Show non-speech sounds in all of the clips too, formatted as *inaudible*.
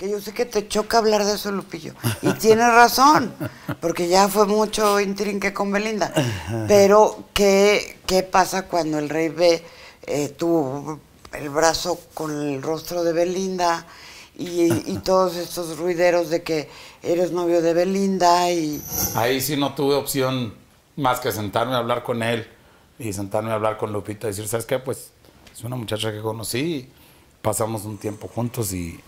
que yo sé que te choca hablar de eso, Lupillo. Y tienes razón, porque ya fue mucho intrinque con Belinda. Pero, ¿qué, qué pasa cuando el rey ve eh, tu, el brazo con el rostro de Belinda y, todos estos ruideros de que eres novio de Belinda? y Ahí sí no tuve opción más que sentarme a hablar con él y sentarme a hablar con Lupita y decir, ¿sabes qué? Pues es una muchacha que conocí, pasamos un tiempo juntos y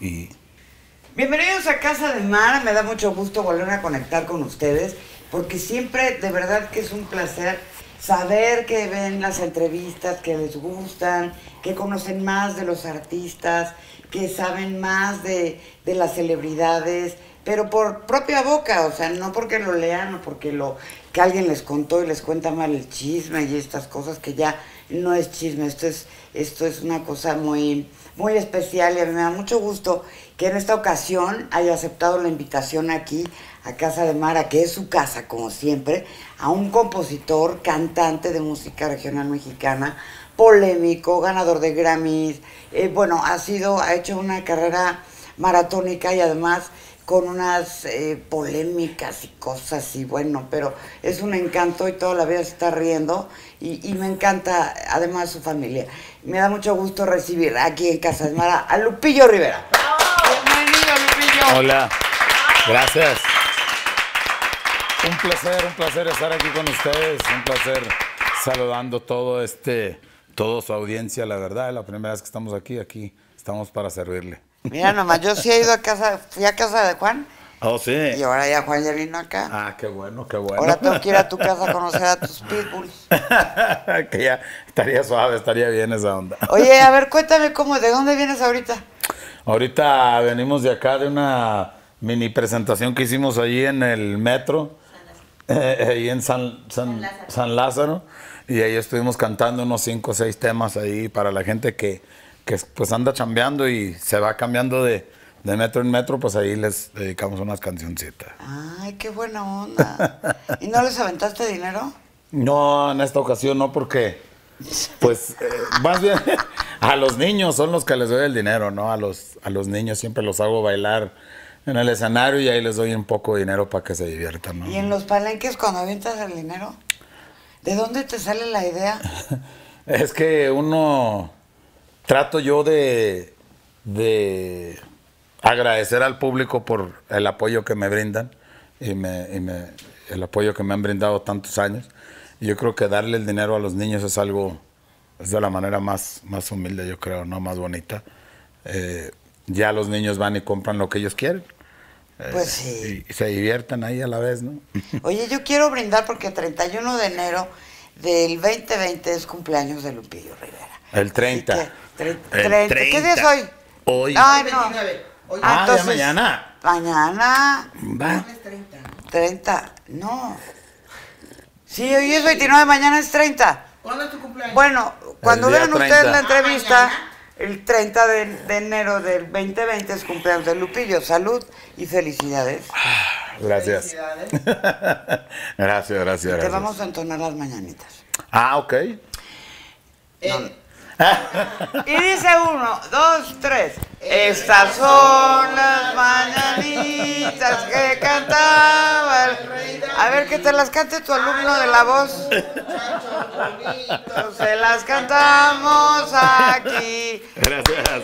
Bienvenidos a Casa de Mara, me da mucho gusto volver a conectar con ustedes, porque siempre de verdad que es un placer saber que ven las entrevistas, que les gustan, que conocen más de los artistas, que saben más de, las celebridades, pero por propia boca, o sea, no porque lo lean o porque lo que alguien les contó y les cuenta mal el chisme y estas cosas que ya no es chisme, esto es esto es una cosa muy muy especial y a mí me da mucho gusto que en esta ocasión haya aceptado la invitación aquí a Casa de Mara, que es su casa, como siempre, a un compositor, cantante de música regional mexicana, polémico, ganador de Grammys, eh, bueno, ha sido, ha hecho una carrera maratónica y además con unas eh, polémicas y cosas y bueno, pero es un encanto y toda la vida se está riendo y, me encanta además su familia. Me da mucho gusto recibir aquí en Casa de Mara a Lupillo Rivera. Hola. Gracias. Un placer, un placer estar aquí con ustedes, un placer saludando todo este, toda su audiencia, la verdad, la primera vez que estamos aquí, aquí estamos para servirle. Mira nomás, yo sí he ido a casa, fui a casa de Juan. Oh, sí. Y ahora ya Juan ya vino acá. Ah, qué bueno, qué bueno. Ahora tengo que ir a tu casa a conocer a tus pitbulls. *laughs* que ya estaría suave, estaría bien esa onda. Oye, a ver, cuéntame cómo, ¿de dónde vienes ahorita? Ahorita venimos de acá de una mini presentación que hicimos allí en el metro, eh, *laughs* ahí en San, San, Lázaro. y ahí estuvimos cantando unos cinco o seis temas ahí para la gente que, que pues anda chambeando y se va cambiando de, de metro en metro, pues ahí les dedicamos unas cancioncitas. Ay, qué buena onda. *laughs* ¿Y no les aventaste dinero? No, en esta ocasión no, porque pues eh, más bien *laughs* a los niños son los que les doy el dinero, ¿no? A los, a los niños siempre los hago bailar en el escenario y ahí les doy un poco de dinero para que se diviertan, ¿no? ¿Y en los palenques cuando avientas el dinero? ¿De dónde te sale la idea? *laughs* es que uno trato yo de, de agradecer al público por el apoyo que me brindan y, y me, el apoyo que me han brindado tantos años yo creo que darle el dinero a los niños es algo, es de la manera más, más humilde, yo creo, no más bonita. Eh, ya los niños van y compran lo que ellos quieren. Eh, pues sí. Y se diviertan ahí a la vez, ¿no? *laughs* Oye, yo quiero brindar porque el 31 de enero del 2020 es cumpleaños de Lupillo Rivera. El 30. ¿Qué día es hoy? Hoy. Ay, no. ah, ya mañana. Mañana. Va. 30. 30. No. Sí, hoy es 29, mañana es 30. ¿Cuándo es tu cumpleaños? Bueno, cuando vean ustedes la entrevista, ah, el 30 de, enero del 2020 es cumpleaños de Lupillo. Salud y felicidades. Ah, gracias. Felicidades. gracias. *laughs* gracias, gracias, Te vamos a entonar las mañanitas. Ah, ok. Eh, y dice uno, dos, tres. Estas son las mañanitas que cantaba A ver que te las cante tu alumno de la voz. Se las cantamos aquí. Gracias.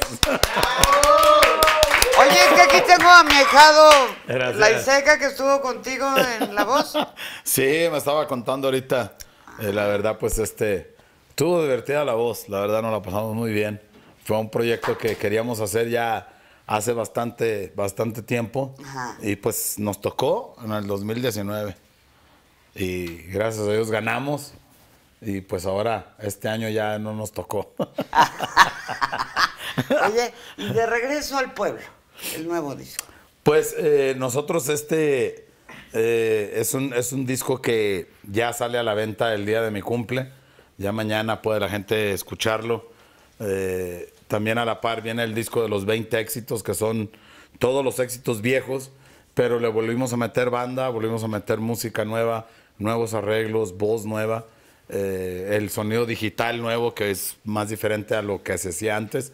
Oye, es que aquí tengo a mi La Iseca que estuvo contigo en la voz. Sí, me estaba contando ahorita. Eh, la verdad, pues este Estuvo divertida la voz, la verdad nos la pasamos muy bien. Fue un proyecto que queríamos hacer ya hace bastante, bastante tiempo y pues nos tocó en el 2019 y gracias a Dios ganamos y pues ahora este año ya no nos tocó. *laughs* Oye, de *laughs* regreso al pueblo, el nuevo disco. Pues eh, nosotros este eh, es, un, es un disco que ya sale a la venta el día de mi cumple. Ya mañana puede la gente escucharlo. Eh, también a la par viene el disco de los 20 éxitos, que son todos los éxitos viejos, pero le volvimos a meter banda, volvimos a meter música nueva, nuevos arreglos, voz nueva, eh, el sonido digital nuevo, que es más diferente a lo que se hacía antes.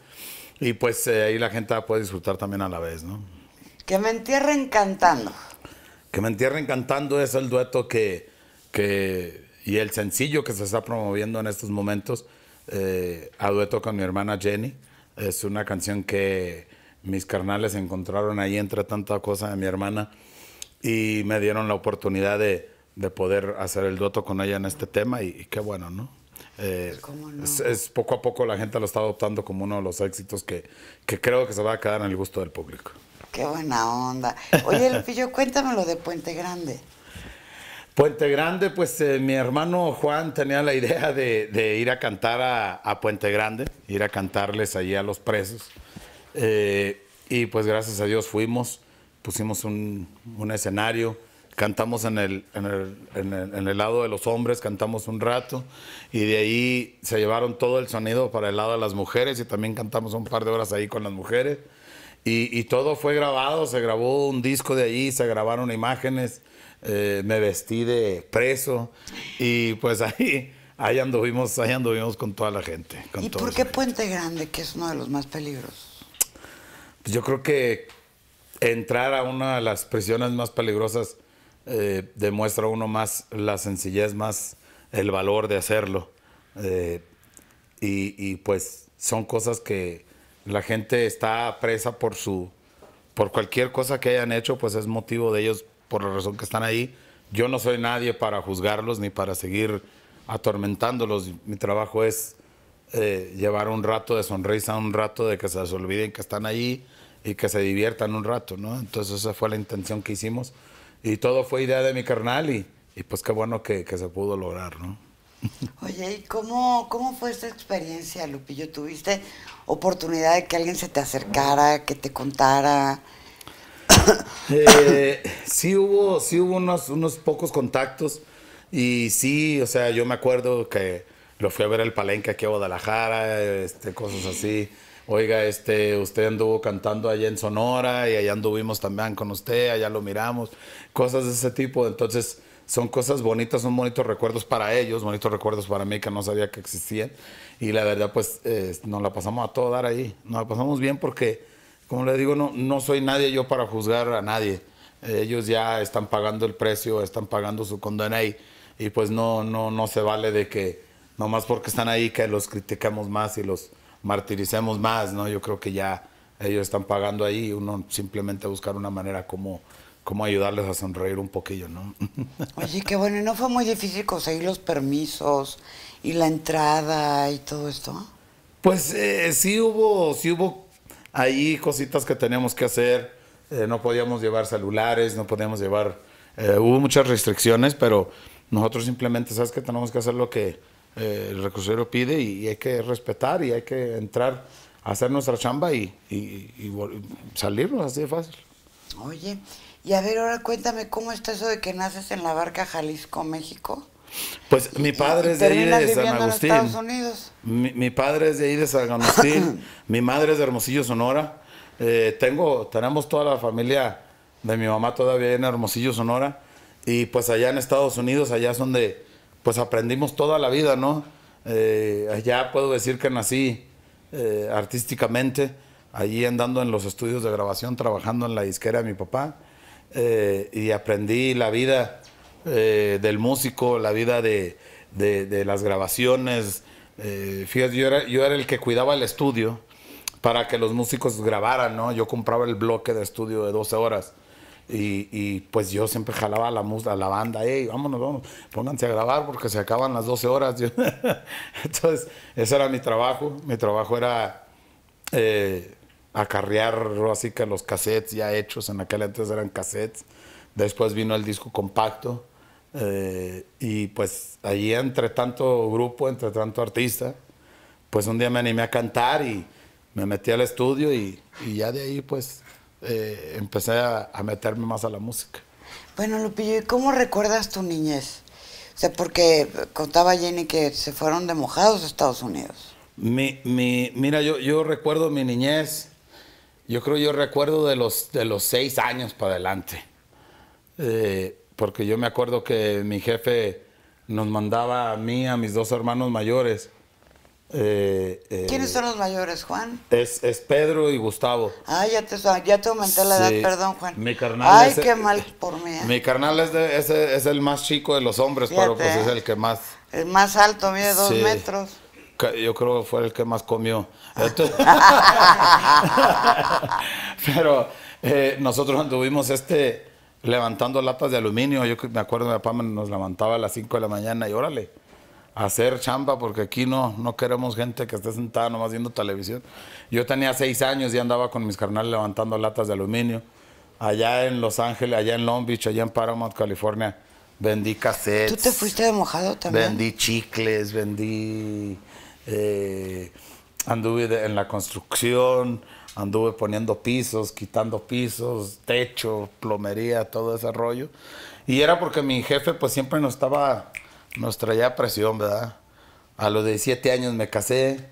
Y pues eh, ahí la gente puede disfrutar también a la vez, ¿no? Que me entierren cantando. Que me entierren cantando es el dueto que, que y el sencillo que se está promoviendo en estos momentos, eh, a dueto con mi hermana Jenny, es una canción que mis carnales encontraron ahí entre tanta cosa de mi hermana y me dieron la oportunidad de, de poder hacer el dueto con ella en este tema y, qué bueno, ¿no? Eh, pues, es, poco a poco la gente lo está adoptando como uno de los éxitos que, que creo que se va a quedar en el gusto del público. Qué buena onda. Oye, *laughs* Lupillo, cuéntame lo de Puente Grande. Puente Grande, pues eh, mi hermano Juan tenía la idea de, ir a cantar a, Puente Grande, ir a cantarles allí a los presos. Eh, y pues gracias a Dios fuimos, pusimos un, escenario, cantamos en el, lado de los hombres, cantamos un rato, y de ahí se llevaron todo el sonido para el lado de las mujeres y también cantamos un par de horas ahí con las mujeres. Y, y todo fue grabado, se grabó un disco de allí, se grabaron imágenes eh, me vestí de preso y pues *laughs* ahí, anduvimos, ahí anduvimos con toda la gente. Con ¿Y por qué Puente Grande, que es uno de los más peligrosos? Pues, yo creo que entrar a una de las prisiones más peligrosas eh, demuestra uno más la sencillez, más el valor de hacerlo. Eh, y, y, pues son cosas que la gente está presa por su por cualquier cosa que hayan hecho, pues es motivo de ellos por la razón que están ahí. Yo no soy nadie para juzgarlos ni para seguir atormentándolos. Mi trabajo es eh, llevar un rato de sonrisa, un rato de que se les olviden que están ahí y que se diviertan un rato, ¿no? Entonces esa fue la intención que hicimos. Y todo fue idea de mi carnal y, pues qué bueno que, se pudo lograr, ¿no? Oye, ¿y cómo, cómo fue esta experiencia, Lupillo? ¿Tuviste oportunidad de que alguien se te acercara, que te contara? Eh, sí hubo, sí hubo unos, unos pocos contactos. Y sí, o sea, yo me acuerdo que lo fui a ver el Palenque aquí a Guadalajara, este, cosas así. Oiga, este, usted anduvo cantando allá en Sonora y allá anduvimos también con usted, allá lo miramos, cosas de ese tipo. Entonces, son cosas bonitas, son bonitos recuerdos para ellos, bonitos recuerdos para mí que no sabía que existían. Y la verdad, pues eh, nos la pasamos a todo dar ahí. Nos la pasamos bien porque como le digo, no, no soy nadie yo para juzgar a nadie. Eh, ellos ya están pagando el precio, están pagando su condena y, y pues no, no, no se vale de que nomás porque están ahí que los criticamos más y los martiricemos más, ¿no? Yo creo que ya ellos están pagando ahí y uno simplemente buscar una manera como como ayudarles a sonreír un poquillo, ¿no? *laughs* Oye, qué bueno, ¿y no fue muy difícil conseguir los permisos y la entrada y todo esto? Pues eh, sí hubo, sí hubo ahí cositas que teníamos que hacer. Eh, no podíamos llevar celulares, no podíamos llevar... Eh, hubo muchas restricciones, pero nosotros simplemente, ¿sabes que Tenemos que hacer lo que eh, el recursero pide y, hay que respetar y hay que entrar a hacer nuestra chamba y, y salirnos así de fácil. Oye, y a ver, ahora cuéntame, ¿cómo está eso de que naces en la barca Jalisco, México? Pues mi padre es de ahí de San Agustín. Mi, padre es de ahí de San Agustín. mi madre es de Hermosillo, Sonora. Eh, tengo, tenemos toda la familia de mi mamá todavía en Hermosillo, Sonora. Y pues allá en Estados Unidos, allá es donde pues aprendimos toda la vida, ¿no? Eh, allá puedo decir que nací eh, artísticamente, allí andando en los estudios de grabación, trabajando en la disquera de mi papá. y aprendí la vida eh, del músico, la vida de, las grabaciones. Eh, fíjate, yo era, yo era el que cuidaba el estudio para que los músicos grabaran, ¿no? Yo compraba el bloque de estudio de 12 horas. Y, pues yo siempre jalaba a la, a la banda, hey, vámonos, vámonos pónganse a grabar porque se acaban las 12 horas. *laughs* Entonces, ese era mi trabajo. Mi trabajo era eh, acarrear así que los cassettes ya hechos, en aquel entonces eran cassettes. Después vino el disco compacto. Eh, y pues allí entre tanto grupo, entre tanto artista, pues un día me animé a cantar y me metí al estudio y, y ya de ahí pues eh, empecé a, meterme más a la música. Bueno, Lupillo, ¿y cómo recuerdas tu niñez? O sea, porque contaba Jenny que se fueron de mojados a Estados Unidos. mira, yo, yo recuerdo mi niñez, yo creo yo recuerdo de los, de los seis años para adelante. Eh, porque yo me acuerdo que mi jefe nos mandaba a mí, a mis dos hermanos mayores. Eh, eh, ¿Quiénes son los mayores, Juan? Es, Pedro y Gustavo. Ah, ya te, aumenté la edad, perdón, Juan. Mi carnal Ay, qué mal por mí. ¿eh? Mi carnal es, el más chico de los hombres, pero pues es el que más. El más alto, mide dos metros. Yo creo que fue el que más comió. Ah. *laughs* *laughs* pero nosotros tuvimos este levantando latas de aluminio. Yo me acuerdo, mi papá nos levantaba a las 5 de la mañana y órale, hacer chamba, porque aquí no, no queremos gente que esté sentada nomás viendo televisión. Yo tenía 6 años y andaba con mis carnales levantando latas de aluminio. Allá en Los Ángeles, allá en Long Beach, allá en Paramount, California, vendí cassettes. ¿Tú te fuiste de mojado también? Vendí chicles, vendí... Eh, anduve en la construcción, Anduve poniendo pisos, quitando pisos, techo, plomería, todo ese rollo. Y era porque mi jefe pues siempre nos estaba, nos traía presión, ¿verdad? A los 17 años me casé,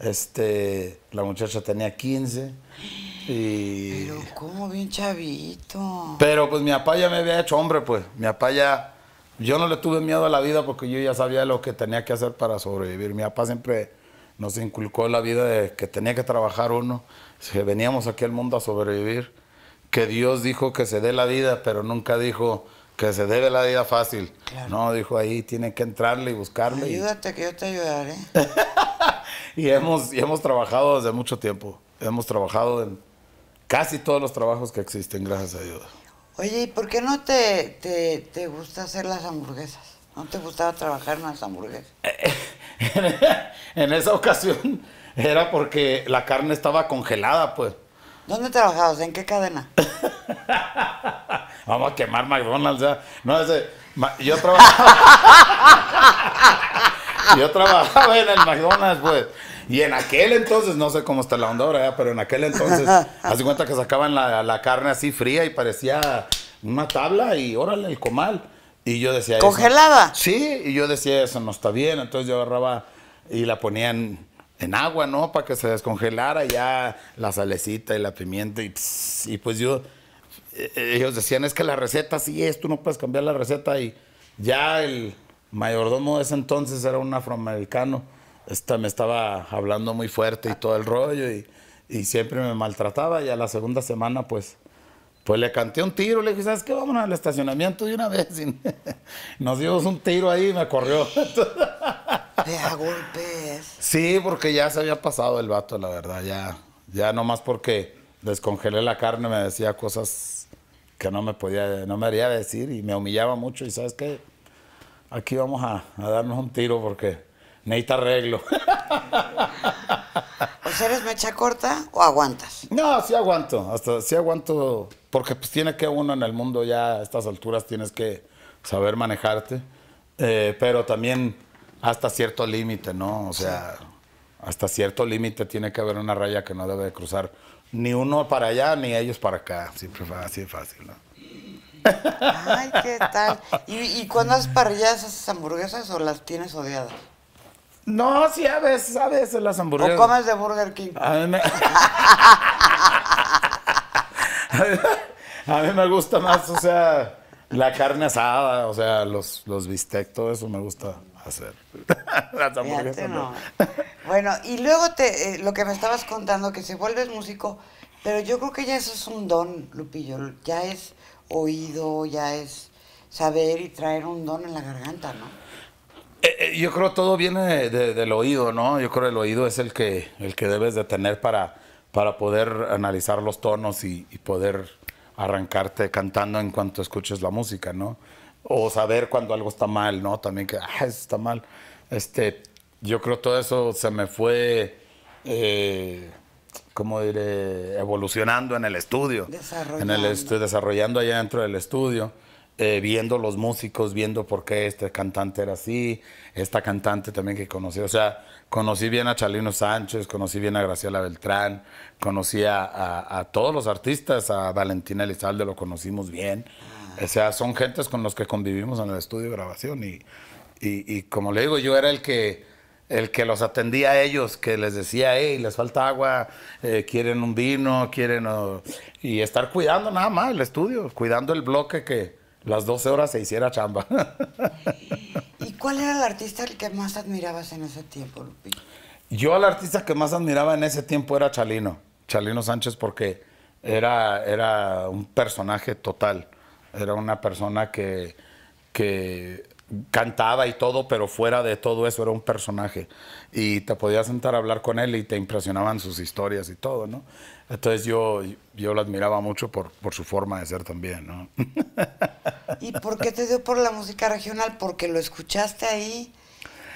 este, la muchacha tenía 15. Y... Pero cómo bien chavito. Pero pues mi papá ya me había hecho hombre, pues. Mi papá ya, yo no le tuve miedo a la vida porque yo ya sabía lo que tenía que hacer para sobrevivir. Mi papá siempre nos inculcó la vida de que tenía que trabajar uno, que veníamos aquí al mundo a sobrevivir, que Dios dijo que se dé la vida, pero nunca dijo que se debe la vida fácil. No, dijo ahí, tiene que entrarle y buscarle. Ayúdate que yo te ayudaré. *laughs* y, hemos, hemos trabajado desde mucho tiempo, hemos trabajado en casi todos los trabajos que existen, gracias a Dios. Oye, ¿y por qué no te, te, te gusta hacer las hamburguesas? ¿No te gustaba trabajar en las hamburguesas? Eh, eh, *laughs* en esa ocasión era porque la carne estaba congelada, pues. ¿Dónde trabajabas? ¿En qué cadena? *laughs* Vamos a quemar McDonald's. Ya. ¿eh? No, ese, yo trabajaba. *laughs* yo trabajaba en el McDonald's, pues. Y en aquel entonces, no sé cómo está la onda ahora, ¿eh? pero en aquel entonces, haz cuenta que sacaban la, la, carne así fría y parecía una tabla y órale, el comal. Y yo decía... ¿Congelada? sí, y yo decía, eso no está bien. Entonces yo agarraba y la ponían en agua, ¿no? Para que se descongelara ya la salecita y la pimienta. Y, pues yo, eh, eh, ellos decían, es que la receta sí es, tú no puedes cambiar la receta. Y ya el mayordomo de ese entonces era un afroamericano. Esta, me estaba hablando muy fuerte y todo el rollo y, y siempre me maltrataba. Y a la segunda semana, pues pues le canté un tiro, le dije, ¿sabes qué? Vamos al estacionamiento de una vez. *laughs* nos dimos un tiro ahí y me corrió. Te a Sí, porque ya se había pasado el vato, la verdad. Ya, ya nomás porque descongelé la carne, me decía cosas que no me podía, no me haría decir y me humillaba mucho. Y sabes qué? Aquí vamos a, darnos un tiro porque necesita arreglo. *laughs* ¿eres mecha corta o aguantas? No, sí aguanto, hasta sí aguanto, porque pues tiene que uno en el mundo ya a estas alturas tienes que saber manejarte, eh, pero también hasta cierto límite, ¿no? O sea, hasta cierto límite tiene que haber una raya que no debe cruzar ni uno para allá ni ellos para acá, siempre así fácil, ¿no? Ay, qué tal. ¿Y, cuando haces parrillas, haces hamburguesas o las tienes odiadas? No, sí, a veces, a veces las hamburguesas. ¿O comes de Burger King? A mí me... *laughs* a mí me gusta más, o sea, la carne asada, o sea, los, los bistec, todo eso me gusta hacer. *laughs* las hamburguesas no. *laughs* bueno, y luego te, eh, lo que me estabas contando, que si vuelves músico, pero yo creo que ya eso es un don, Lupillo, ya es oído, ya es saber y traer un don en la garganta, ¿no? Eh, eh, yo creo todo viene del oído, ¿no? Yo creo que el oído es el que, el que debes de tener para, poder analizar los tonos y, poder arrancarte cantando en cuanto escuches la música, ¿no? O saber cuando algo está mal, ¿no? También que, ah, eso está mal. Este, yo creo todo eso se me fue, eh, ¿cómo diré? Evolucionando en el estudio. En el estoy desarrollando allá dentro del estudio. Eh, viendo los músicos, viendo por qué este cantante era así, esta cantante también que conocí. O sea, conocí bien a Chalino Sánchez, conocí bien a Graciela Beltrán, conocí a, todos los artistas, a Valentina Elizalde lo conocimos bien. O sea, son gentes con los que convivimos en el estudio de grabación y, y, como le digo, yo era el que el que los atendía a ellos, que les decía, hey, les falta agua, eh, quieren un vino, quieren... y estar cuidando nada más el estudio, cuidando el bloque que, las 12 horas se hiciera chamba. *laughs* ¿Y cuál era el artista que más admirabas en ese tiempo, Lupi? Yo al artista que más admiraba en ese tiempo era Chalino, Chalino Sánchez, porque era, era un personaje total. Era una persona que, que cantaba y todo, pero fuera de todo eso era un personaje. Y te podías sentar a hablar con él y te impresionaban sus historias y todo, ¿no? Entonces yo, yo lo admiraba mucho por, su forma de ser también, ¿no? *laughs* ¿Y por qué te dio por la música regional? ¿Porque lo escuchaste ahí?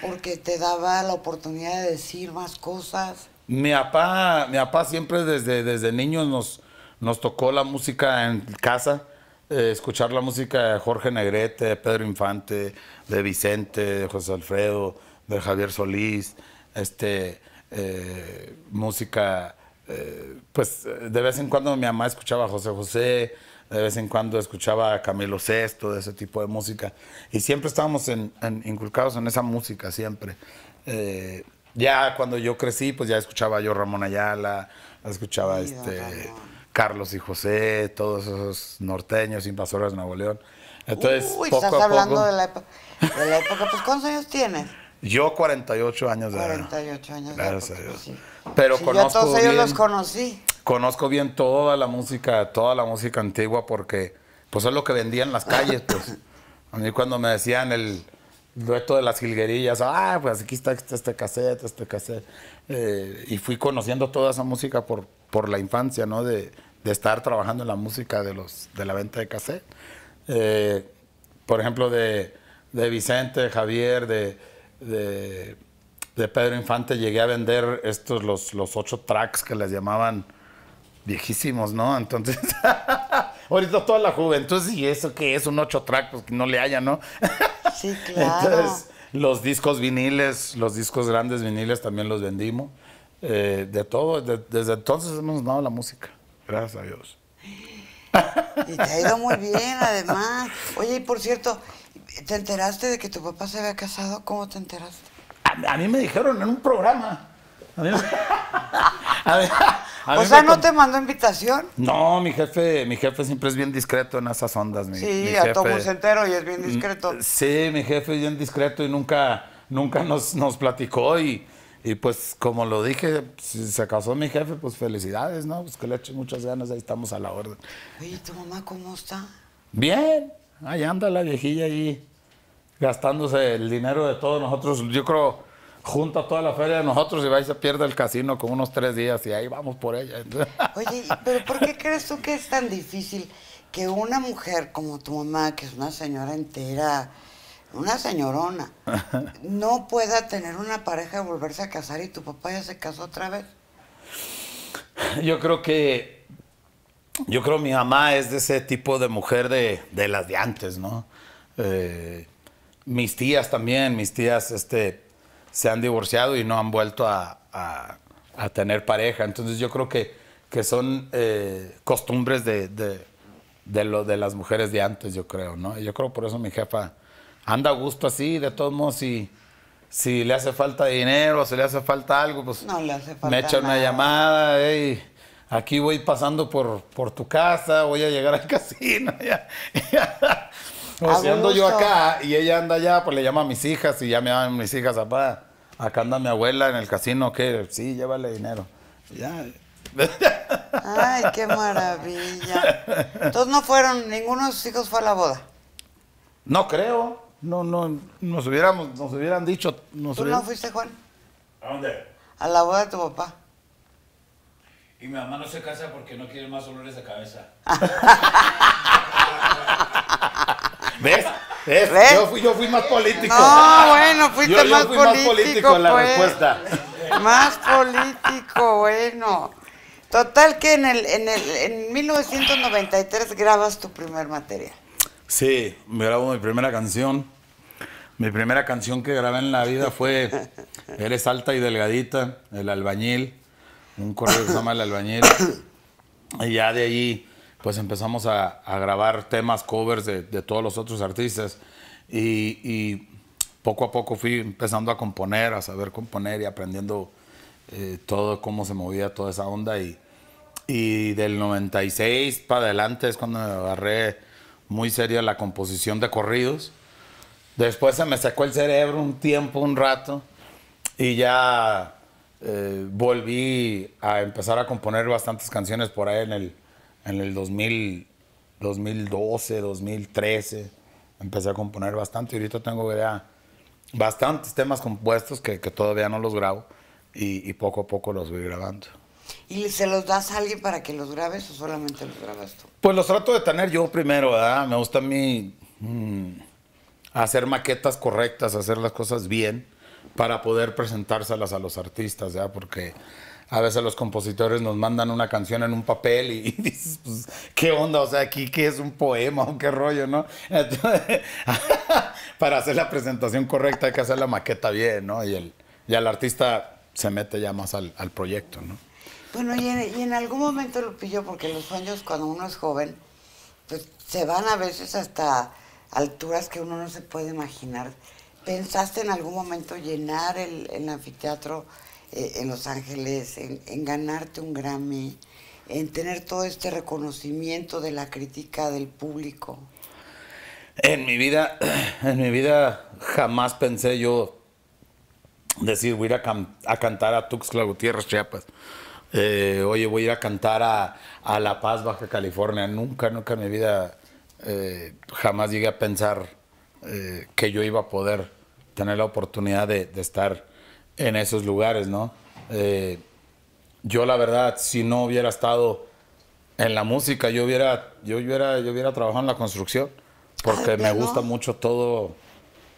¿Porque te daba la oportunidad de decir más cosas? Mi papá, mi siempre desde, desde niños nos, nos tocó la música en casa. Eh, escuchar la música de Jorge Negrete, de Pedro Infante, de Vicente, de José Alfredo, de Javier Solís, este, eh, música eh, pues eh, de vez en cuando mi mamá escuchaba a José José, de vez en cuando escuchaba a Camilo Sesto, de ese tipo de música. Y siempre estábamos inculcados en esa música, siempre. Eh, ya cuando yo crecí, pues ya escuchaba yo Ramón Ayala, escuchaba este, Carlos y José, todos esos norteños, invasores de Nuevo León. Entonces, Uy, poco estás a hablando poco, de, la de la época. Pues, ¿cuántos años tienes? Yo 48 años de edad. 48 años de edad. Gracias a Dios. Pues, pero conozco yo bien, los conocí. Conozco bien toda la música, toda la música antigua porque pues es lo que vendían en las calles, pues. *laughs* A mí cuando me decían el dueto de las jilguerillas, ah, pues aquí está este, este cassette, este cassette. Eh, y fui conociendo toda esa música por, por la infancia, ¿no? De, estar trabajando en la música de, los, de la venta de cassette. Eh, por ejemplo, de, de Vicente, Javier, de de Pedro Infante llegué a vender estos, los, los ocho tracks que les llamaban viejísimos, ¿no? Entonces, *laughs* ahorita toda la juventud, ¿y eso que es? Un ocho track, pues que no le haya, ¿no? *laughs* sí, claro. Entonces, los discos viniles, los discos grandes viniles también los vendimos. Eh, de todo, desde entonces hemos dado la música, gracias a Dios. Y te ha ido muy *laughs* bien, además. Oye, y por cierto, ¿te enteraste de que tu papá se había casado? ¿Cómo te enteraste? a, mí me dijeron en un programa. A *laughs* o sea, ¿no te mandó invitación? No, mi jefe, mi jefe siempre es bien discreto en esas ondas. Mi, sí, a todo a entero y es bien mm, discreto. Sí, mi jefe es bien discreto y nunca, nunca nos, nos platicó y, y pues como lo dije, si se casó mi jefe, pues felicidades, ¿no? Pues que le eche muchas ganas, ahí estamos a la orden. Oye, ¿tu mamá cómo está? Bien, ahí anda la viejilla ahí gastándose el dinero de todos nosotros. Yo creo, junta toda la feria de nosotros y va y se pierde el casino con unos tres días y ahí vamos por ella. *laughs* Oye, pero ¿por qué crees tú que es tan difícil que una mujer como tu mamá, que es una señora entera, una señorona, *laughs* no pueda tener una pareja y volverse a casar y tu papá ya se casó otra vez? Yo creo que, yo creo mi mamá es de ese tipo de mujer de, de las de antes, ¿no? Eh, mis tías también, mis tías este, se han divorciado y no han vuelto a, tener pareja. Entonces yo creo que, que son eh, costumbres de, lo, de las mujeres de antes, yo creo, ¿no? Yo creo por eso mi jefa anda a gusto así, de todos modos, si, si le hace falta dinero, si le hace falta algo, pues me echa una llamada, aquí voy pasando por, por tu casa, voy a llegar al *laughs* casino. ya. Pues ando yo acá y ella anda allá, pues le llama a mis hijas y ya me llaman mis hijas, papá, acá anda mi abuela en el casino, que sí, llévale dinero. Ya. Ay, qué maravilla. Entonces no fueron, ninguno de sus hijos fue a la boda. No creo. No, no, nos hubiéramos, nos hubieran dicho. ¿Tú no fuiste, Juan? ¿A dónde? A la boda de tu papá. Y mi mamá no se casa porque no quiere más olores de cabeza. *laughs* ¿Ves? ¿Ves? Yo, fui, yo fui más político. No, bueno, fuiste yo más, fui político, más político. la pues. respuesta. Más político, bueno. Total que en, el, en, el, en 1993 grabas tu primer material. Sí, me grabo mi primera canción. Mi primera canción que grabé en la vida fue *laughs* Eres alta y delgadita, El albañil, un correo que se llama El albañil. Y ya de allí pues empezamos a, grabar temas, covers de, todos los otros artistas. Y, poco a poco fui empezando a componer, a saber componer y aprendiendo eh, todo, cómo se movía toda esa onda. Y, y del 96 para adelante es cuando me agarré muy seria la composición de corridos. Después se me secó el cerebro un tiempo, un rato, y ya eh, volví a empezar a componer bastantes canciones por ahí en el en el 2000, 2012, 2013, empecé a componer bastante. Y ahorita tengo ya bastantes temas compuestos que, todavía no los grabo y, poco a poco los voy grabando. ¿Y se los das a alguien para que los grabes o solamente los grabas tú? Pues los trato de tener yo primero, ¿verdad? Me gusta a mí mm, hacer maquetas correctas, hacer las cosas bien para poder presentárselas a los artistas, ¿verdad? Porque a veces los compositores nos mandan una canción en un papel y, *laughs* dices, pues, ¿qué onda? O sea, aquí qué es un poema qué rollo, ¿no? *laughs* para hacer la presentación correcta hay que hacer la maqueta bien, ¿no? Y el, y el artista se mete ya más al, proyecto, ¿no? Bueno, y en, algún momento lo porque los sueños cuando uno es joven, pues se van a veces hasta alturas que uno no se puede imaginar. ¿Pensaste en algún momento llenar el, el anfiteatro? Eh, en Los Ángeles, en, ganarte un Grammy, en tener todo este reconocimiento de la crítica del público? En mi vida, *clears throat* en mi vida jamás pensé yo decir voy a ir a, cantar a Tuxtla Gutiérrez, Chiapas. Eh, oye, voy a ir a cantar a, La Paz, Baja California. Nunca, nunca en mi vida eh, jamás llegué a pensar que yo iba a poder tener la oportunidad de estar en esos lugares, ¿no? Eh, yo la verdad, si no hubiera estado en la música, yo hubiera, yo hubiera, yo hubiera trabajado en la construcción, porque me gusta mucho todo,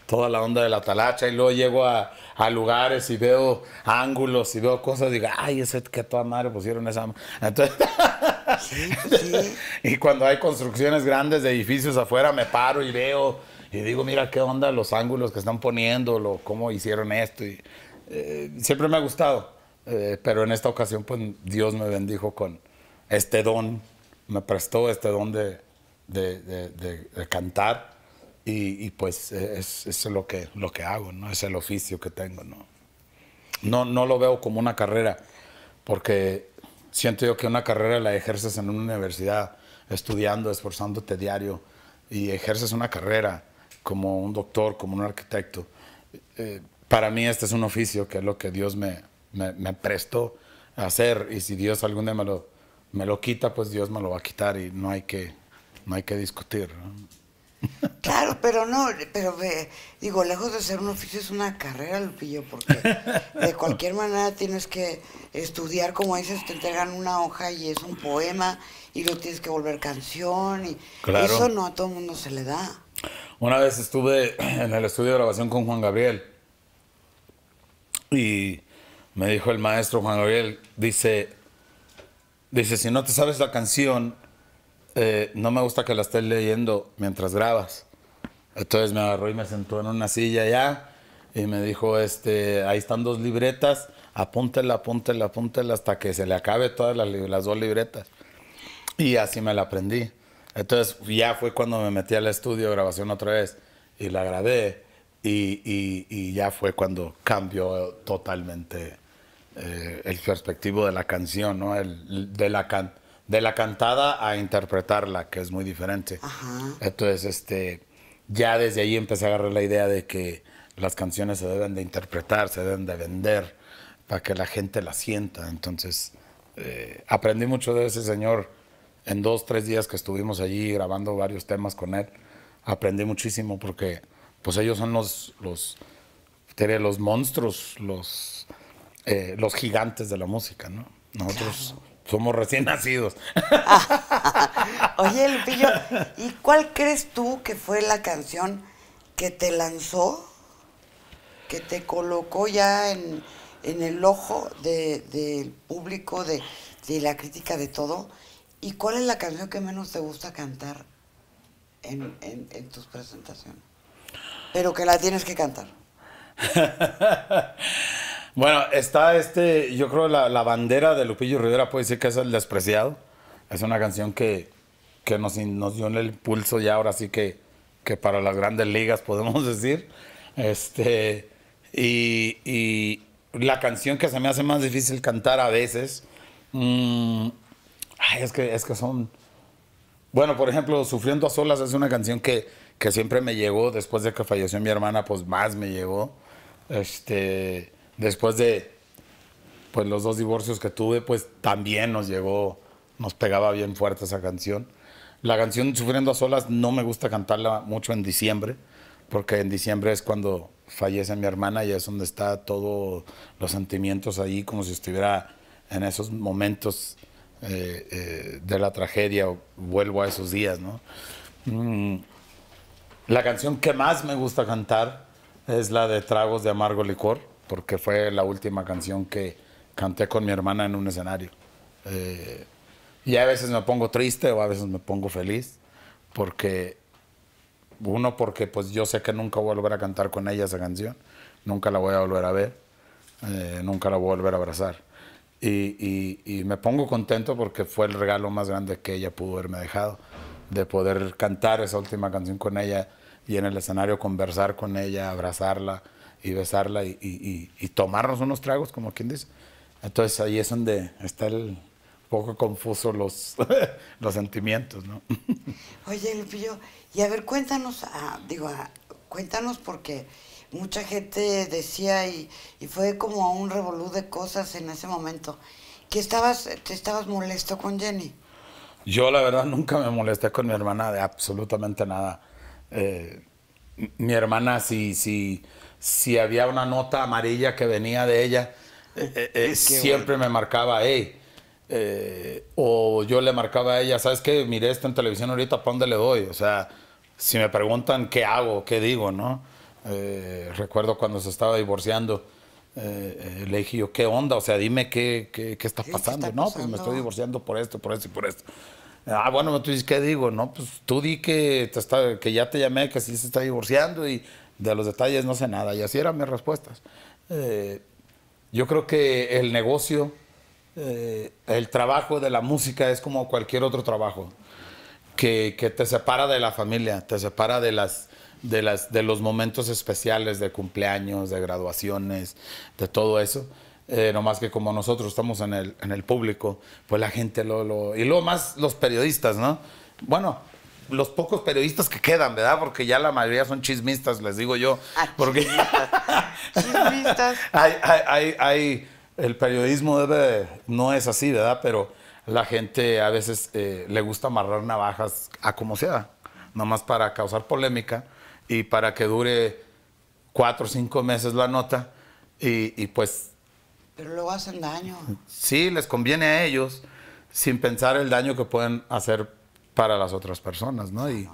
toda la onda de la talacha y luego llego a, lugares y veo ángulos y veo cosas, digo, ay, ese que toda madre pusieron esa... *laughs* y cuando hay construcciones grandes de edificios afuera, me paro y veo y digo, mira qué onda los ángulos que están poniendo, lo, cómo hicieron esto. Y eh, siempre me ha gustado, eh, pero en esta ocasión pues Dios me bendijo con este don, me prestó este don de, cantar y, pues es, lo, que, lo que hago, ¿no? es el oficio que tengo. ¿no? No, no lo veo como una carrera, porque siento yo que una carrera la ejerces en una universidad, estudiando, esforzándote diario y ejerces una carrera como un doctor, como un arquitecto. Eh, para mí este es un oficio que es lo que Dios me, me, prestó a hacer y si Dios algún día me lo, me lo quita, pues Dios me lo va a quitar y no hay que, no hay que discutir. *laughs* Claro, pero no, pero digo, lejos de ser un oficio es una carrera, Lupillo, porque de cualquier manera tienes que estudiar, como dices, te entregan una hoja y es un poema y lo tienes que volver canción y eso no a todo el mundo se le da. Una vez estuve *clears throat* en el estudio de grabación con Juan Gabriel y me dijo el maestro Juan Gabriel, dice, dice, si no te sabes la canción, eh, no me gusta que la estés leyendo mientras grabas. Entonces me agarró y me sentó en una silla allá y me dijo, este, ahí están dos libretas, apúntela, apúntela, apúntela hasta que se le acabe todas las, las dos libretas. Y así me la aprendí. Entonces ya fue cuando me metí al estudio de grabación otra vez y la grabé y, ya fue cuando cambió totalmente eh, el perspectivo de la canción, ¿no? El, de, la can, de la cantada a interpretarla, que es muy diferente. Entonces, este, ya desde ahí empecé a agarrar la idea de que las canciones se deben de interpretar, se deben de vender, para que la gente la sienta. Entonces, eh, aprendí mucho de ese señor en dos, tres días que estuvimos allí grabando varios temas con él. Aprendí muchísimo porque pues ellos son los, los, los monstruos, los, eh, los gigantes de la música, ¿no? Nosotros somos recién nacidos. *laughs* Oye, Lupillo, ¿y cuál crees tú que fue la canción que te lanzó, que te colocó ya en, el ojo del público, de, de la crítica, de todo? ¿Y cuál es la canción que menos te gusta cantar en, en, en tus presentaciones? Pero que la tienes que cantar. *laughs* bueno, está este, yo creo la, la bandera de Lupillo Rivera puede decir que es el despreciado. Es una canción que, que nos, nos dio el pulso y ahora sí que, que para las grandes ligas *laughs* podemos decir. Este, y, la canción que se me hace más difícil cantar a veces, mm, es, que, es que son... Bueno, por ejemplo, Sufriendo a Solas es una canción que, que siempre me llegó, después de que falleció mi hermana, pues más me llegó. Este, después de pues los dos divorcios que tuve, pues también nos llegó, nos pegaba bien fuerte esa canción. La canción Sufriendo a Solas no me gusta cantarla mucho en diciembre, porque en diciembre es cuando fallece mi hermana y es donde está todo los sentimientos ahí, como si estuviera en esos momentos eh, eh, de la tragedia, o vuelvo a esos días, ¿no? Mm, la canción que más me gusta cantar es la de Tragos de Amargo Licor, porque fue la última canción que canté con mi hermana en un escenario. Eh, y a veces me pongo triste o a veces me pongo feliz, porque uno, porque pues yo sé que nunca voy a volver a cantar con ella esa canción, nunca la voy a volver a ver, eh, nunca la voy a volver a abrazar. y me pongo contento porque fue el regalo más grande que ella pudo haberme dejado de poder cantar esa última canción con ella y en el escenario conversar con ella, abrazarla y besarla y, tomarnos unos tragos, como quien dice. Entonces ahí es donde está el poco confuso los, *laughs* los sentimientos, ¿no? *laughs* Oye, Lupillo, y a ver, cuéntanos, ah, digo, ah, cuéntanos porque mucha gente decía y, fue como un revolú de cosas en ese momento, que estabas, te estabas molesto con Jenny. Yo la verdad *laughs* nunca me molesté con mi hermana de absolutamente nada. Eh, mi hermana, si, si, si había una nota amarilla que venía de ella, eh, eh, *laughs* siempre me marcaba, hey, o yo le marcaba a ella, ¿sabes qué? Miré esto en televisión ahorita, ¿para dónde le doy? O sea, si me preguntan qué hago, qué digo, ¿no? recuerdo cuando se estaba divorciando, le dije yo, ¿qué onda? O sea, dime qué, está pasando. ¿Qué está pasando? No, pues me estoy divorciando por esto, por esto y por esto. Ah, bueno, tú dices, ¿qué digo? No, pues tú di que, que ya te llamé, que sí se está divorciando y de los detalles no sé nada. Y así eran mis respuestas. Eh, yo creo que el negocio, eh, el trabajo de la música es como cualquier otro trabajo, que, te separa de la familia, te separa de las, de las... De, los momentos especiales de cumpleaños, de graduaciones, de todo eso. Eh, nomás que como nosotros estamos en el, en el público, pues la gente lo, lo... Y luego más los periodistas, ¿no? Bueno, los pocos periodistas que quedan, ¿verdad? Porque ya la mayoría son chismistas, les digo yo. Ah, porque... Chismistas. *laughs* Hay, hay, el periodismo debe, no es así, ¿verdad? Pero la gente a veces eh, le gusta amarrar navajas a como sea, nomás para causar polémica y para que dure cuatro o cinco meses la nota y pues pero luego hacen daño. Sí, les conviene a ellos sin pensar el daño que pueden hacer para las otras personas, ¿no? Y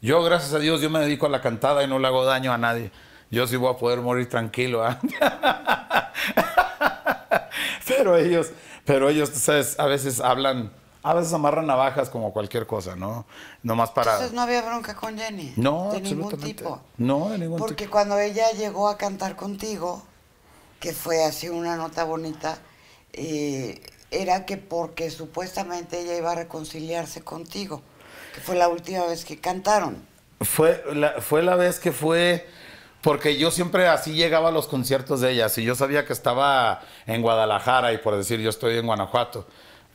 yo, gracias a Dios, yo me dedico a la cantada y no le hago daño a nadie. Yo sí voy a poder morir tranquilo. ¿ah? *laughs* pero ellos, pero ellos, sabes, a veces hablan, a veces amarran navajas como cualquier cosa, ¿no? Nomás para. Entonces no había bronca con Jenny. No, de ningún tipo. No, de ningún tipo. Porque cuando ella llegó a cantar contigo, que fue así una nota bonita, eh, era que porque supuestamente ella iba a reconciliarse contigo, que fue la última vez que cantaron. Fue la, fue la vez que fue, porque yo siempre así llegaba a los conciertos de ella, si yo sabía que estaba en Guadalajara y por decir yo estoy en Guanajuato.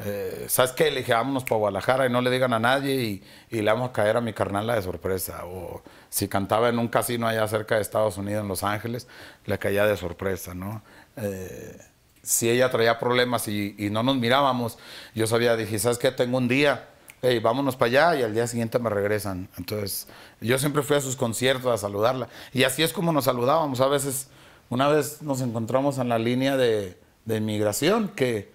Eh, ¿Sabes qué? Le dije, vámonos para Guadalajara y no le digan a nadie y, y le vamos a caer a mi carnala de sorpresa. O, si cantaba en un casino allá cerca de Estados Unidos, en Los Ángeles, le caía de sorpresa, ¿no? Eh, si ella traía problemas y, no nos mirábamos, yo sabía, dije, ¿sabes qué? Tengo un día, hey, vámonos para allá y al día siguiente me regresan. Entonces, yo siempre fui a sus conciertos a saludarla. Y así es como nos saludábamos. A veces, una vez nos encontramos en la línea de inmigración que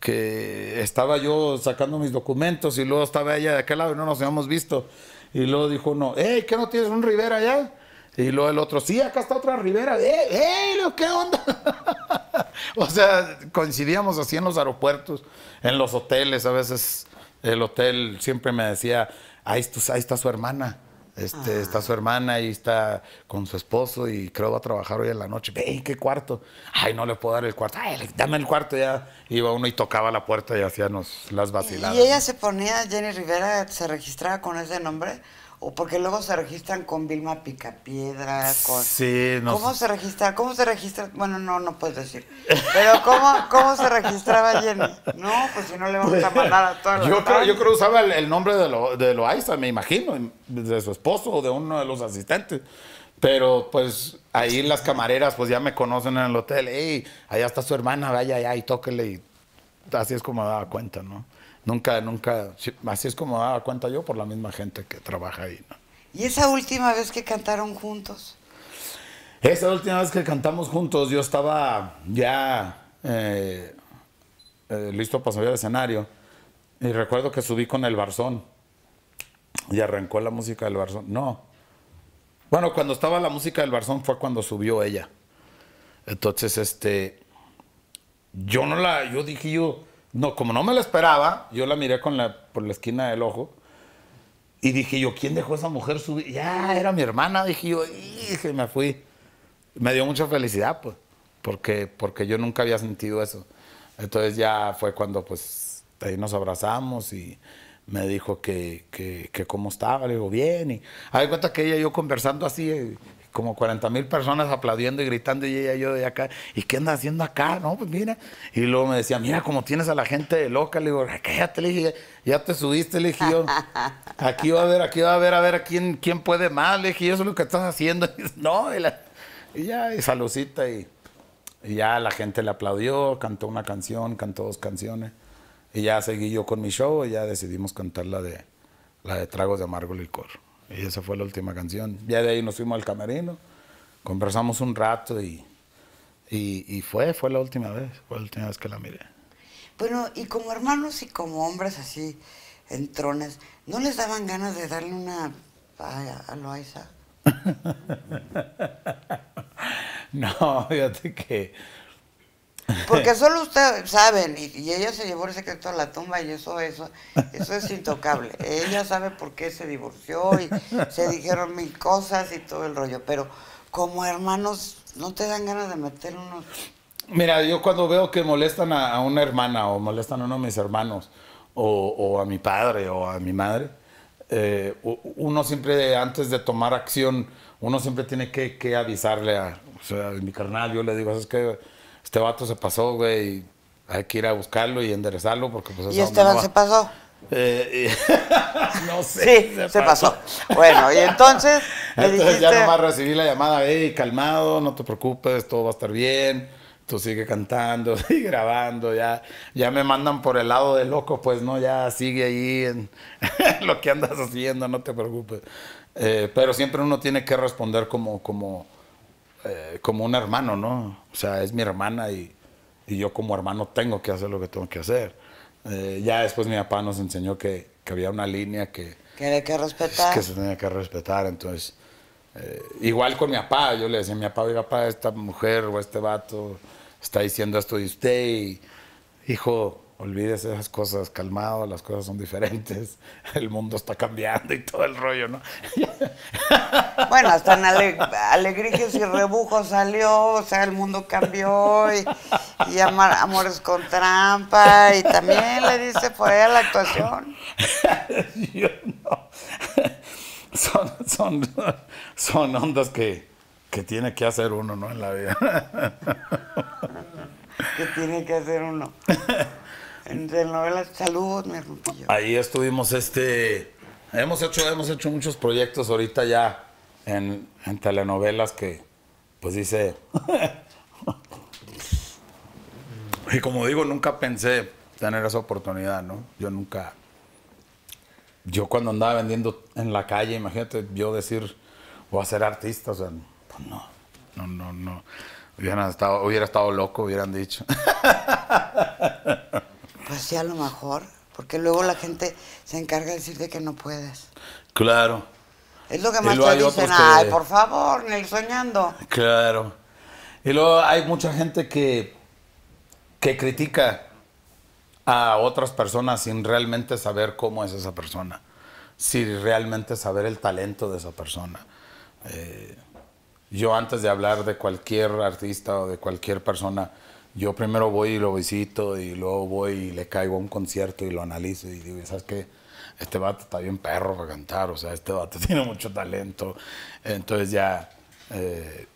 que estaba yo sacando mis documentos y luego estaba ella de aquel lado y no nos habíamos visto. Y luego dijo uno, hey, ¿qué no tienes un Rivera allá? Y luego el otro, sí, acá está otra Rivera, qué onda! *laughs* o sea, coincidíamos así en los aeropuertos, en los hoteles, a veces el hotel siempre me decía, ahí, ahí está su hermana. Este, ah. Está su hermana y está con su esposo y creo va a trabajar hoy en la noche. ¡Ve, qué cuarto! ¡Ay, no le puedo dar el cuarto! ¡Ay, dame el cuarto! Ya iba uno y tocaba la puerta y hacíamos las vaciladas. ¿Y ella se ponía, Jenny Rivera, se registraba con ese nombre? o porque luego se registran con Vilma Picapiedra, con... Sí, no. ¿Cómo se registra? ¿Cómo se registra? Bueno, no, no puedes decir. Pero ¿cómo, se registraba Jenny? No, pues si no le vamos a mandar a todos yo creo, yo creo usaba el, nombre de, lo, de Loaiza, me imagino, de su esposo o de uno de los asistentes. Pero pues ahí las camareras pues ya me conocen en el hotel. Ey, allá está su hermana, vaya allá y tóquele. Y así es como daba cuenta, ¿no? Nunca, nunca, así es como daba cuenta yo por la misma gente que trabaja ahí. ¿Y esa última vez que cantaron juntos? Esa última vez que cantamos juntos, yo estaba ya eh, eh, listo para subir al escenario y recuerdo que subí con el Barzón y arrancó la música del Barzón. No. Bueno, cuando estaba la música del Barzón fue cuando subió ella. Entonces, este, yo no la, yo dije yo, no, como no me la esperaba, yo la miré con la, por la esquina del ojo y dije yo, ¿quién dejó esa mujer subir? Ya, era mi hermana, dije yo, y me fui. Me dio mucha felicidad, pues, porque, porque yo nunca había sentido eso. Entonces ya fue cuando, pues, ahí nos abrazamos y me dijo que, que, que cómo estaba, le digo, bien. Y a cuenta que ella y yo conversando así, como 40 mil personas aplaudiendo y gritando y ella yo de acá, ¿y qué andas haciendo acá? No, pues mira. Y luego me decía, mira como tienes a la gente loca, le digo, cállate, le dije, ya te subiste, le dije yo, *laughs* aquí va a ver, aquí va a ver, a ver quién, quién puede más, le dije, eso es lo que estás haciendo. *laughs* no, y, ya, y salucita, y, ya la gente le aplaudió, cantó una canción, cantó dos canciones, y ya seguí yo con mi show y ya decidimos cantar la de, la de Tragos de Amargo Licor. Y esa fue la última canción. Ya de ahí nos fuimos al camerino, conversamos un rato y, y, fue, fue la última vez, fue la última vez que la miré. Bueno, y como hermanos y como hombres así, en trones, ¿no les daban ganas de darle una a, lo *laughs* no, fíjate que porque solo ustedes saben, y, ella se llevó el secreto a la tumba y eso, eso, eso es intocable. Ella sabe por qué se divorció y se dijeron mil cosas y todo el rollo, pero como hermanos, ¿no te dan ganas de meter unos... Mira, yo cuando veo que molestan a, una hermana o molestan a uno de mis hermanos o, a mi padre o a mi madre, eh, uno siempre antes de tomar acción, uno siempre tiene que, avisarle a, mi carnal, yo le digo, es que este vato se pasó, güey, hay que ir a buscarlo y enderezarlo porque pues... ¿Y Esteban se pasó? Eh, *laughs* no sé. Sí, se, pasó. Bueno, y entonces... entonces dijiste... ya nomás recibí la llamada, hey, calmado, no te preocupes, todo va a estar bien tú sigue cantando y *laughs* grabando, ya, ya me mandan por el lado de loco, pues no, ya sigue ahí en, *laughs* lo que andas haciendo, no te preocupes. Eh, pero siempre uno tiene que responder como, como, eh, como un hermano, ¿no? O sea, es mi hermana y, yo como hermano tengo que hacer lo que tengo que hacer. Eh, ya después mi papá nos enseñó que, había una línea que... Que que respetar. Que se tenía que respetar, entonces... Eh, igual con mi papá, yo le decía a mi papá, oiga, papá, esta mujer o este vato está diciendo esto de usted y, hijo, olvídese esas cosas, calmado, las cosas son diferentes, *laughs* el mundo está cambiando y todo el rollo, ¿no? *laughs* Bueno, hasta en ale, y Rebujos salió, o sea, el mundo cambió y, Amores con Trampa y también le dice por ahí a la actuación. *laughs* Son, son, ondas que, que tiene que hacer uno, ¿no? En la vida. que tiene que hacer uno en telenovelas. Saludos, mi Rutillo. Ahí estuvimos este... Hemos hecho, hemos hecho muchos proyectos ahorita ya en, telenovelas que, pues dice... *laughs* y como digo, nunca pensé tener esa oportunidad, ¿no? Yo nunca... Yo cuando andaba vendiendo en la calle, imagínate, yo decir, voy a ser artista, o sea, pues no, no, no, no. Hubieran estado, hubiera estado loco, hubieran dicho. *laughs* Pues a lo mejor, porque luego la gente se encarga de decirte que no puedes. Claro. Es lo que más te dicen, ay, por favor, ni soñando. Claro. Y luego hay mucha gente que, que critica a otras personas sin realmente saber cómo es esa persona, sin realmente saber el talento de esa persona. Eh, yo antes de hablar de cualquier artista o de cualquier persona, yo primero voy y lo visito y luego voy y le caigo a un concierto y lo analizo y digo, ¿sabes qué? Este vato está bien perro para cantar, o sea, este vato *laughs* tiene mucho talento. Entonces ya, eh,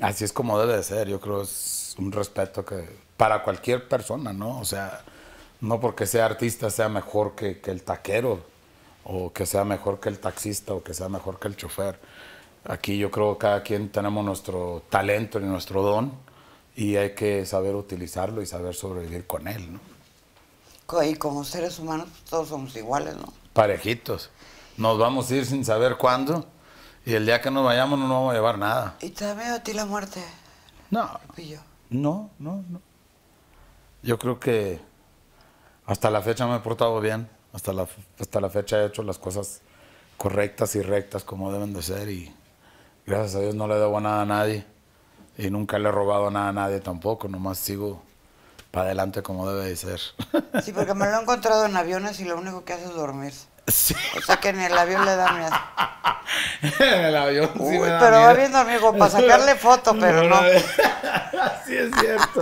así es como debe de ser, yo creo es un respeto que para cualquier persona, ¿no? O sea, no porque sea artista sea mejor que el taquero, o que sea mejor que el taxista, o que sea mejor que el chofer Aquí yo creo que cada quien tenemos nuestro talento y nuestro don y hay que saber utilizarlo y saber sobrevivir con él, ¿no? Y como seres humanos todos somos iguales, ¿no? Parejitos. Nos vamos a ir sin saber cuándo y el día que nos vayamos no nos vamos a llevar nada. ¿Y te a ti la muerte? No. Pillo? No, no, no. Yo creo que hasta la fecha me he portado bien. Hasta la, hasta la fecha he hecho las cosas correctas y rectas como deben de ser y gracias a Dios no le debo nada a nadie y nunca le he robado nada a nadie tampoco, nomás sigo para adelante como debe de ser. *laughs* Sí, porque me lo he encontrado en aviones y lo único que hace es dormir. Sí. O sea que en el avión le da miedo. *laughs* en el avión sí pero va bien dormido para sacarle foto, *laughs* pero no. Así es cierto.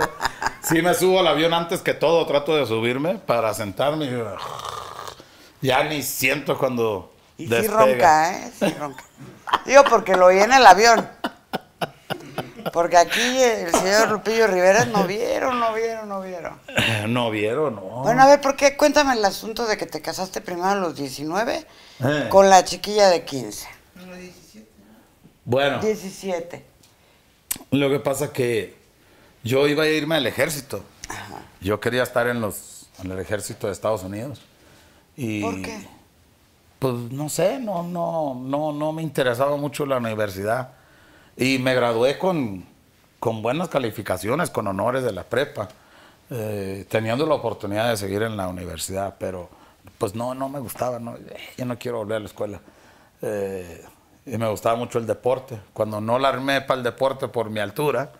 Sí me subo al avión antes que todo, trato de subirme para sentarme y ya ni siento cuando y sí ronca, ¿eh? Sí ronca. Digo, porque lo vi en el avión. Porque aquí el señor Lupillo Rivera no vieron, no vieron, no vieron. *laughs* No vieron, no. Bueno, a ver, ¿por qué? Cuéntame el asunto de que te casaste primero a los 19 eh. con la chiquilla de 15. 17. Bueno. 17. Lo que pasa que yo iba a irme al ejército. Yo quería estar en los en el ejército de Estados Unidos. Y ¿Por qué? pues no sé, no, no, no, no me interesaba mucho la universidad. Y me gradué con, buenas calificaciones, con honores de la prepa, eh, teniendo la oportunidad de seguir en la universidad, pero pues no, no me gustaba, no, eh, yo no quiero volver a la escuela. Eh, y me gustaba mucho el deporte. Cuando no la armé para el deporte por mi altura,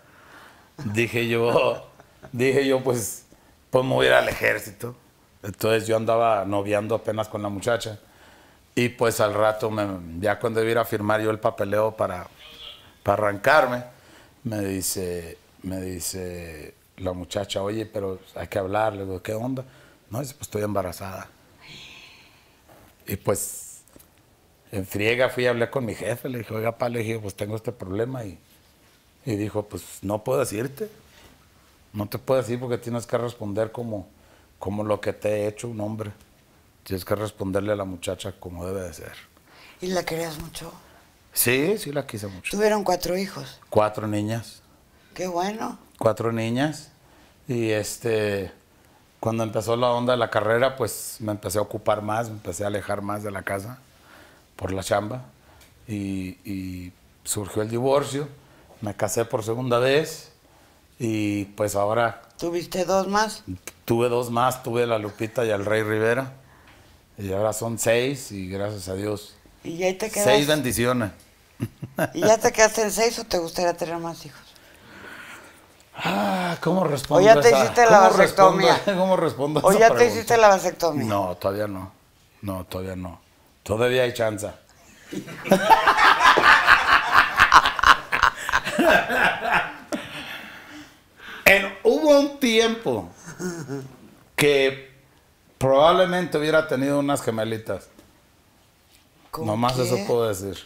dije yo, *laughs* dije yo, pues, pues me voy ir al ejército. Entonces yo andaba noviando apenas con la muchacha y pues al rato, me, ya cuando iba a firmar yo el papeleo para, para arrancarme, me dice, me dice la muchacha, oye, pero hay que hablarle, le ¿qué onda? No, dice, pues estoy embarazada. Y pues en friega fui a hablar con mi jefe, le dije, oiga, pa, le dije, pues tengo este problema. Y, dijo, pues no puedo decirte, no te puedo decir porque tienes que responder como, como lo que te he hecho un hombre. Tienes que responderle a la muchacha como debe de ser. ¿Y la querías mucho? Sí, sí la quise mucho. ¿Tuvieron cuatro hijos? Cuatro niñas. Qué bueno. Cuatro niñas. Y este, cuando empezó la onda de la carrera, pues me empecé a ocupar más, me empecé a alejar más de la casa por la chamba. Y, surgió el divorcio, me casé por segunda vez y pues ahora... ¿Tuviste dos más? Tuve dos más, tuve la Lupita y al Rey Rivera. Y ahora son seis y gracias a Dios. ¿Y ahí te quedas? Seis bendiciones. ¿Y ya te quedaste en seis o te gustaría tener más hijos? Ah, ¿cómo respondo? ¿O ya te hiciste la vasectomía? *laughs* ¿Cómo respondo? ¿O ya te hiciste la vasectomía? No, todavía no. No, todavía no. Todavía hay chance. *laughs* en, hubo un tiempo que probablemente hubiera tenido unas gemelitas. Nomás eso puedo decir.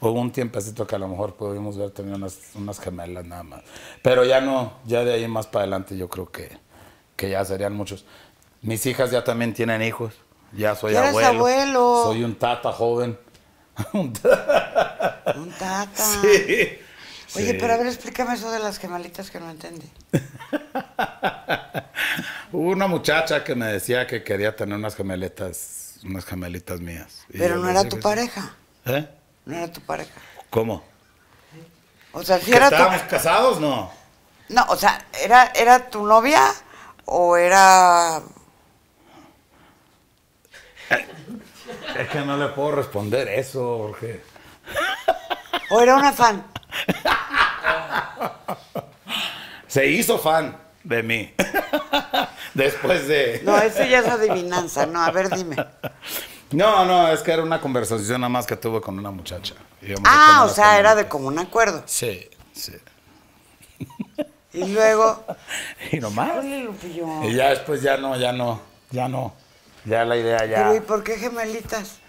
Hubo un tiempecito que a lo mejor pudimos haber tenido unas, gemelas nada más. Pero ya no, ya de ahí más para adelante yo creo que, que ya serían muchos. Mis hijas ya también tienen hijos. Ya soy abuelo. abuelo. Soy un tata joven. *laughs* un tata. Sí. Oye, pero a ver, explícame eso de las gemelitas que no entendí. *laughs* Hubo una muchacha que me decía que quería tener unas gemelitas, unas gemelitas mías. pero no era tu pareja. ¿Eh? No era tu pareja. ¿Cómo? O sea, si era tu... estábamos casados casados, no. No, o sea, era era tu novia o era eh, Es que no le puedo responder eso, Jorge. ¿O era una fan? Se hizo fan de mí. Después de. No, eso ya es adivinanza, ¿no? A ver, dime. No, no, es que era una conversación nada más que tuve con una muchacha. Ah, o sea, era de como un acuerdo. Sí, sí. Y luego. *laughs* Y nomás. Pues y ya después ya no, ya no, ya no. Ya la idea ya. Pero ¿y por qué gemelitas?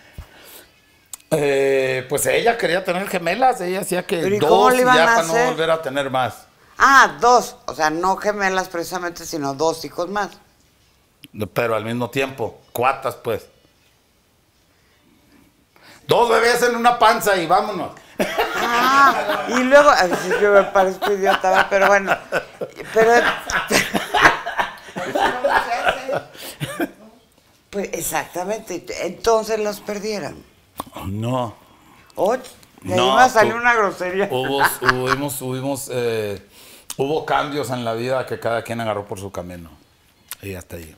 Eh, pues ella quería tener gemelas, ella hacía que ¿Y dos ya para no volver a tener más. Ah, dos, o sea, no gemelas precisamente, sino dos hijos más. Pero al mismo tiempo, cuatas pues. Dos bebés en una panza y vámonos. Ah, y luego, yo me parezco idiota, pero bueno, pero... ¿eh? Pues exactamente, entonces los perdieron. No. Hoy No, salió una grosería. Hubo, *laughs* eh, hubo cambios en la vida que cada quien agarró por su camino. Y hasta ahí.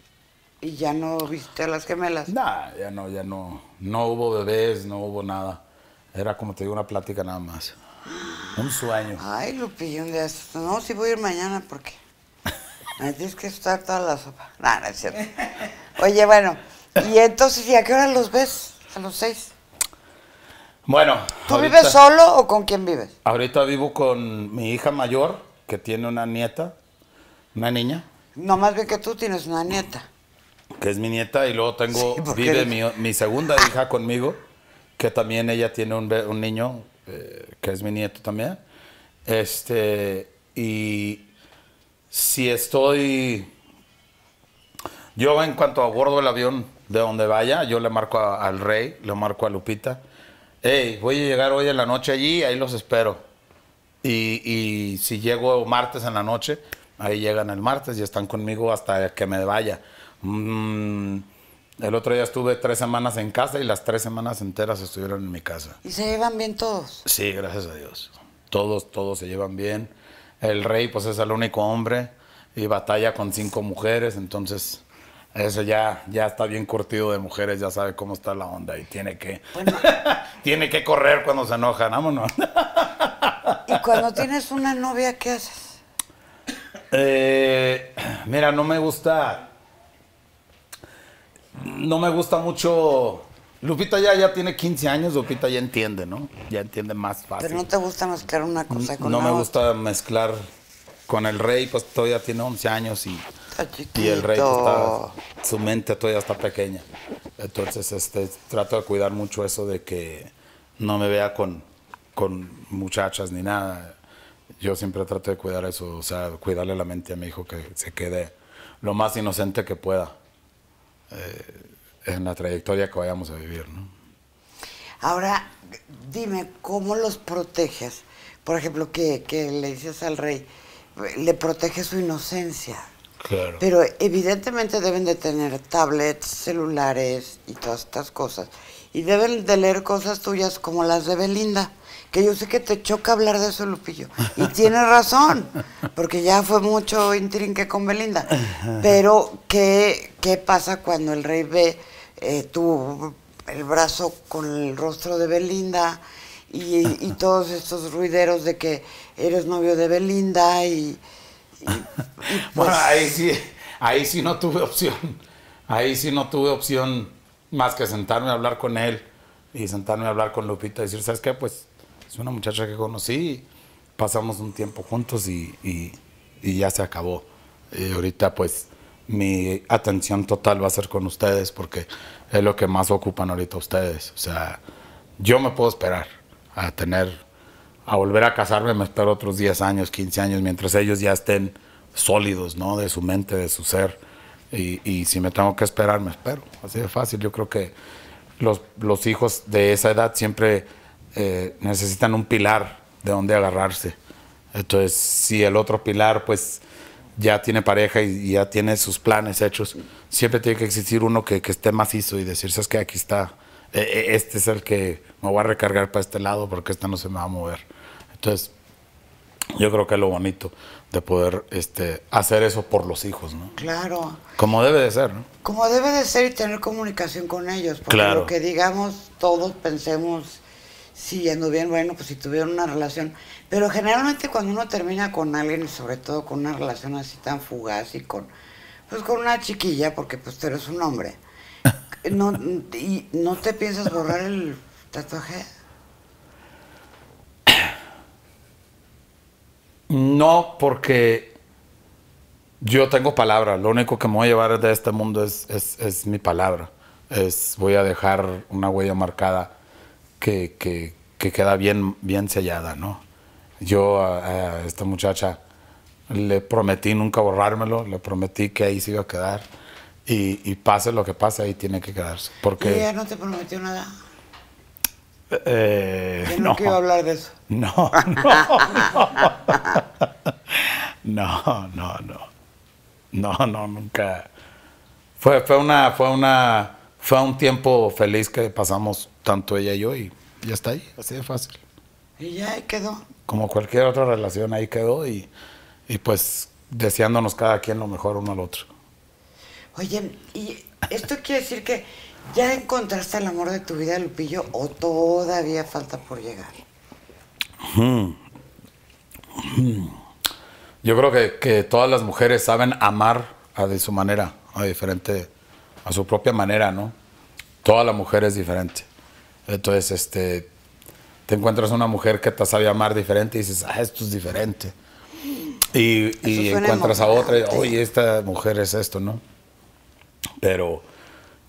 ¿Y ya no viste a las gemelas? No, ya no, ya no. No hubo bebés, no hubo nada. Era como te digo, una plática nada más. Un sueño. Ay, Lupillo, un día. No, sí voy a ir mañana porque. Me tienes que estar toda la sopa. No, es cierto. *laughs* Oye, bueno, ¿y entonces, ¿y a qué hora los ves? A los seis. Bueno. ¿Tú vives solo o con quién vives? Ahorita vivo con mi hija mayor, que tiene una nieta, una niña. No, más bien que tú tienes una nieta. Que es mi nieta y luego tengo, vive mi, segunda hija conmigo, que también ella tiene un, niño, eh, que es mi nieto también. Este, y si estoy, yo en cuanto abordo el avión, de donde vaya, yo le marco al rey, le marco a Lupita hey, voy a llegar hoy en la noche allí, ahí los espero. Y, si llego martes en la noche, ahí llegan el martes y están conmigo hasta que me vaya. Mm, el otro día estuve tres semanas en casa y las tres semanas enteras estuvieron en mi casa. ¿Y se llevan bien todos? Sí, gracias a Dios. Todos, todos se llevan bien. El rey, pues es el único hombre y batalla con cinco mujeres, entonces eso ya, ya está bien curtido de mujeres, ya sabe cómo está la onda y tiene que, *laughs* tiene que correr cuando se enojan, vámonos. ¿Y cuando tienes una novia, qué haces? Eh, mira, no me gusta. No me gusta mucho. Lupita ya, ya tiene 15 años, Lupita ya entiende, ¿no? Ya entiende más fácil. Pero no te gusta mezclar una cosa con otra. No me gusta mezclar con el rey, pues todavía tiene 11 años y, y el rey, pues, su mente todavía está pequeña. Entonces, este, trato de cuidar mucho eso de que no me vea con, con muchachas ni nada. Yo siempre trato de cuidar eso, o sea, cuidarle la mente a mi hijo que se quede lo más inocente que pueda eh, en la trayectoria que vayamos a vivir, Ahora, dime, ¿cómo los proteges? Por ejemplo, qué le dices al rey, le protege su inocencia. Pero evidentemente deben de tener tablets, celulares y todas estas cosas. Y deben de leer cosas tuyas como las de Belinda, que yo sé que te choca hablar de eso, Lupillo. Y *laughs* tienes razón, porque ya fue mucho intrinque con Belinda. Pero, ¿qué, pasa cuando el rey ve eh, tu, el brazo con el rostro de Belinda? y, *laughs* todos estos ruideros de que eres novio de Belinda y... bueno, pues ahí sí, ahí sí no tuve opción. Ahí sí no tuve opción más que sentarme a hablar con él y sentarme a hablar con Lupita y decir, ¿sabes qué? Pues es una muchacha que conocí, pasamos un tiempo juntos y, y, y ya se acabó. Y ahorita pues mi atención total va a ser con ustedes porque es lo que más ocupan ahorita ustedes. O sea, yo me puedo esperar a tener, a volver a casarme, me espero otros 10 años, 15 años, mientras ellos ya estén sólidos, ¿no? De su mente, de su ser. Y, y si me tengo que esperar, me espero. Así de fácil. Yo creo que los, los hijos de esa edad siempre eh, necesitan un pilar de donde agarrarse. Entonces, si el otro pilar, pues, ya tiene pareja y, ya tiene sus planes hechos, siempre tiene que existir uno que, que esté macizo y decir, ¿sabes que aquí está, e, e, este es el que me voy a recargar para este lado porque este no se me va a mover. Entonces, yo creo que es lo bonito de poder este, hacer eso por los hijos, ¿no? Claro. Como debe de ser, ¿no? Como debe de ser y tener comunicación con ellos. Porque claro. lo que digamos, todos pensemos, si bien, bueno, pues si tuvieron una relación. Pero generalmente cuando uno termina con alguien, sobre todo con una relación así tan fugaz y con, pues con una chiquilla, porque pues tú eres un hombre ¿No, y, ¿No te piensas borrar el tatuaje? No, porque yo tengo palabra. Lo único que me voy a llevar de este mundo es, mi palabra. Es, voy a dejar una huella marcada que, queda bien, bien sellada, ¿no? Yo a, esta muchacha le prometí nunca borrármelo, le prometí que ahí se iba a quedar y, pase lo que pase, ahí tiene que quedarse. Porque... ¿Y ella no te prometió nada? Eh, *laughs* no, no, quiero hablar de eso. No, no, *laughs* no, no, no, no, no, nunca. Fue, fue una, fue una, fue un tiempo feliz que pasamos tanto ella y yo y ya está ahí, así de fácil. Y ya ahí quedó. Como cualquier otra relación ahí quedó y pues deseándonos cada quien lo mejor uno al otro. Oye, ¿y esto quiere decir que ya encontraste el amor de tu vida, Lupillo, o todavía falta por llegar? Hmm. Hmm. Yo creo que, todas las mujeres saben amar a, de su manera, a diferente, a su propia manera, ¿no? Toda la mujer es diferente. Entonces, este, te encuentras una mujer que te sabe amar diferente y dices, ah, esto es diferente. Y, encuentras a otra y, oye, esta mujer es esto, ¿no? Pero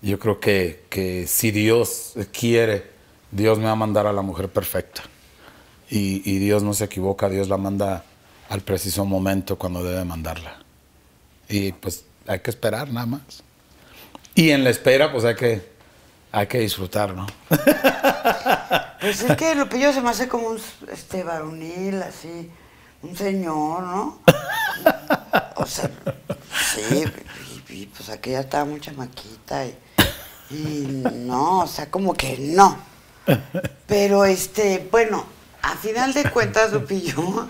yo creo que, que si Dios quiere, Dios me va a mandar a la mujer perfecta. Y, Dios no se equivoca, Dios la manda al preciso momento cuando debe mandarla. Y pues hay que esperar nada más. Y en la espera pues hay que, hay que disfrutar, ¿no? *laughs* Pues es que yo se me hace como un este, varonil, así, un señor, ¿no? O sea, sí, y pues aquella estaba mucha maquita y, no, o sea, como que no. Pero este, bueno, a final de cuentas, Lupillo,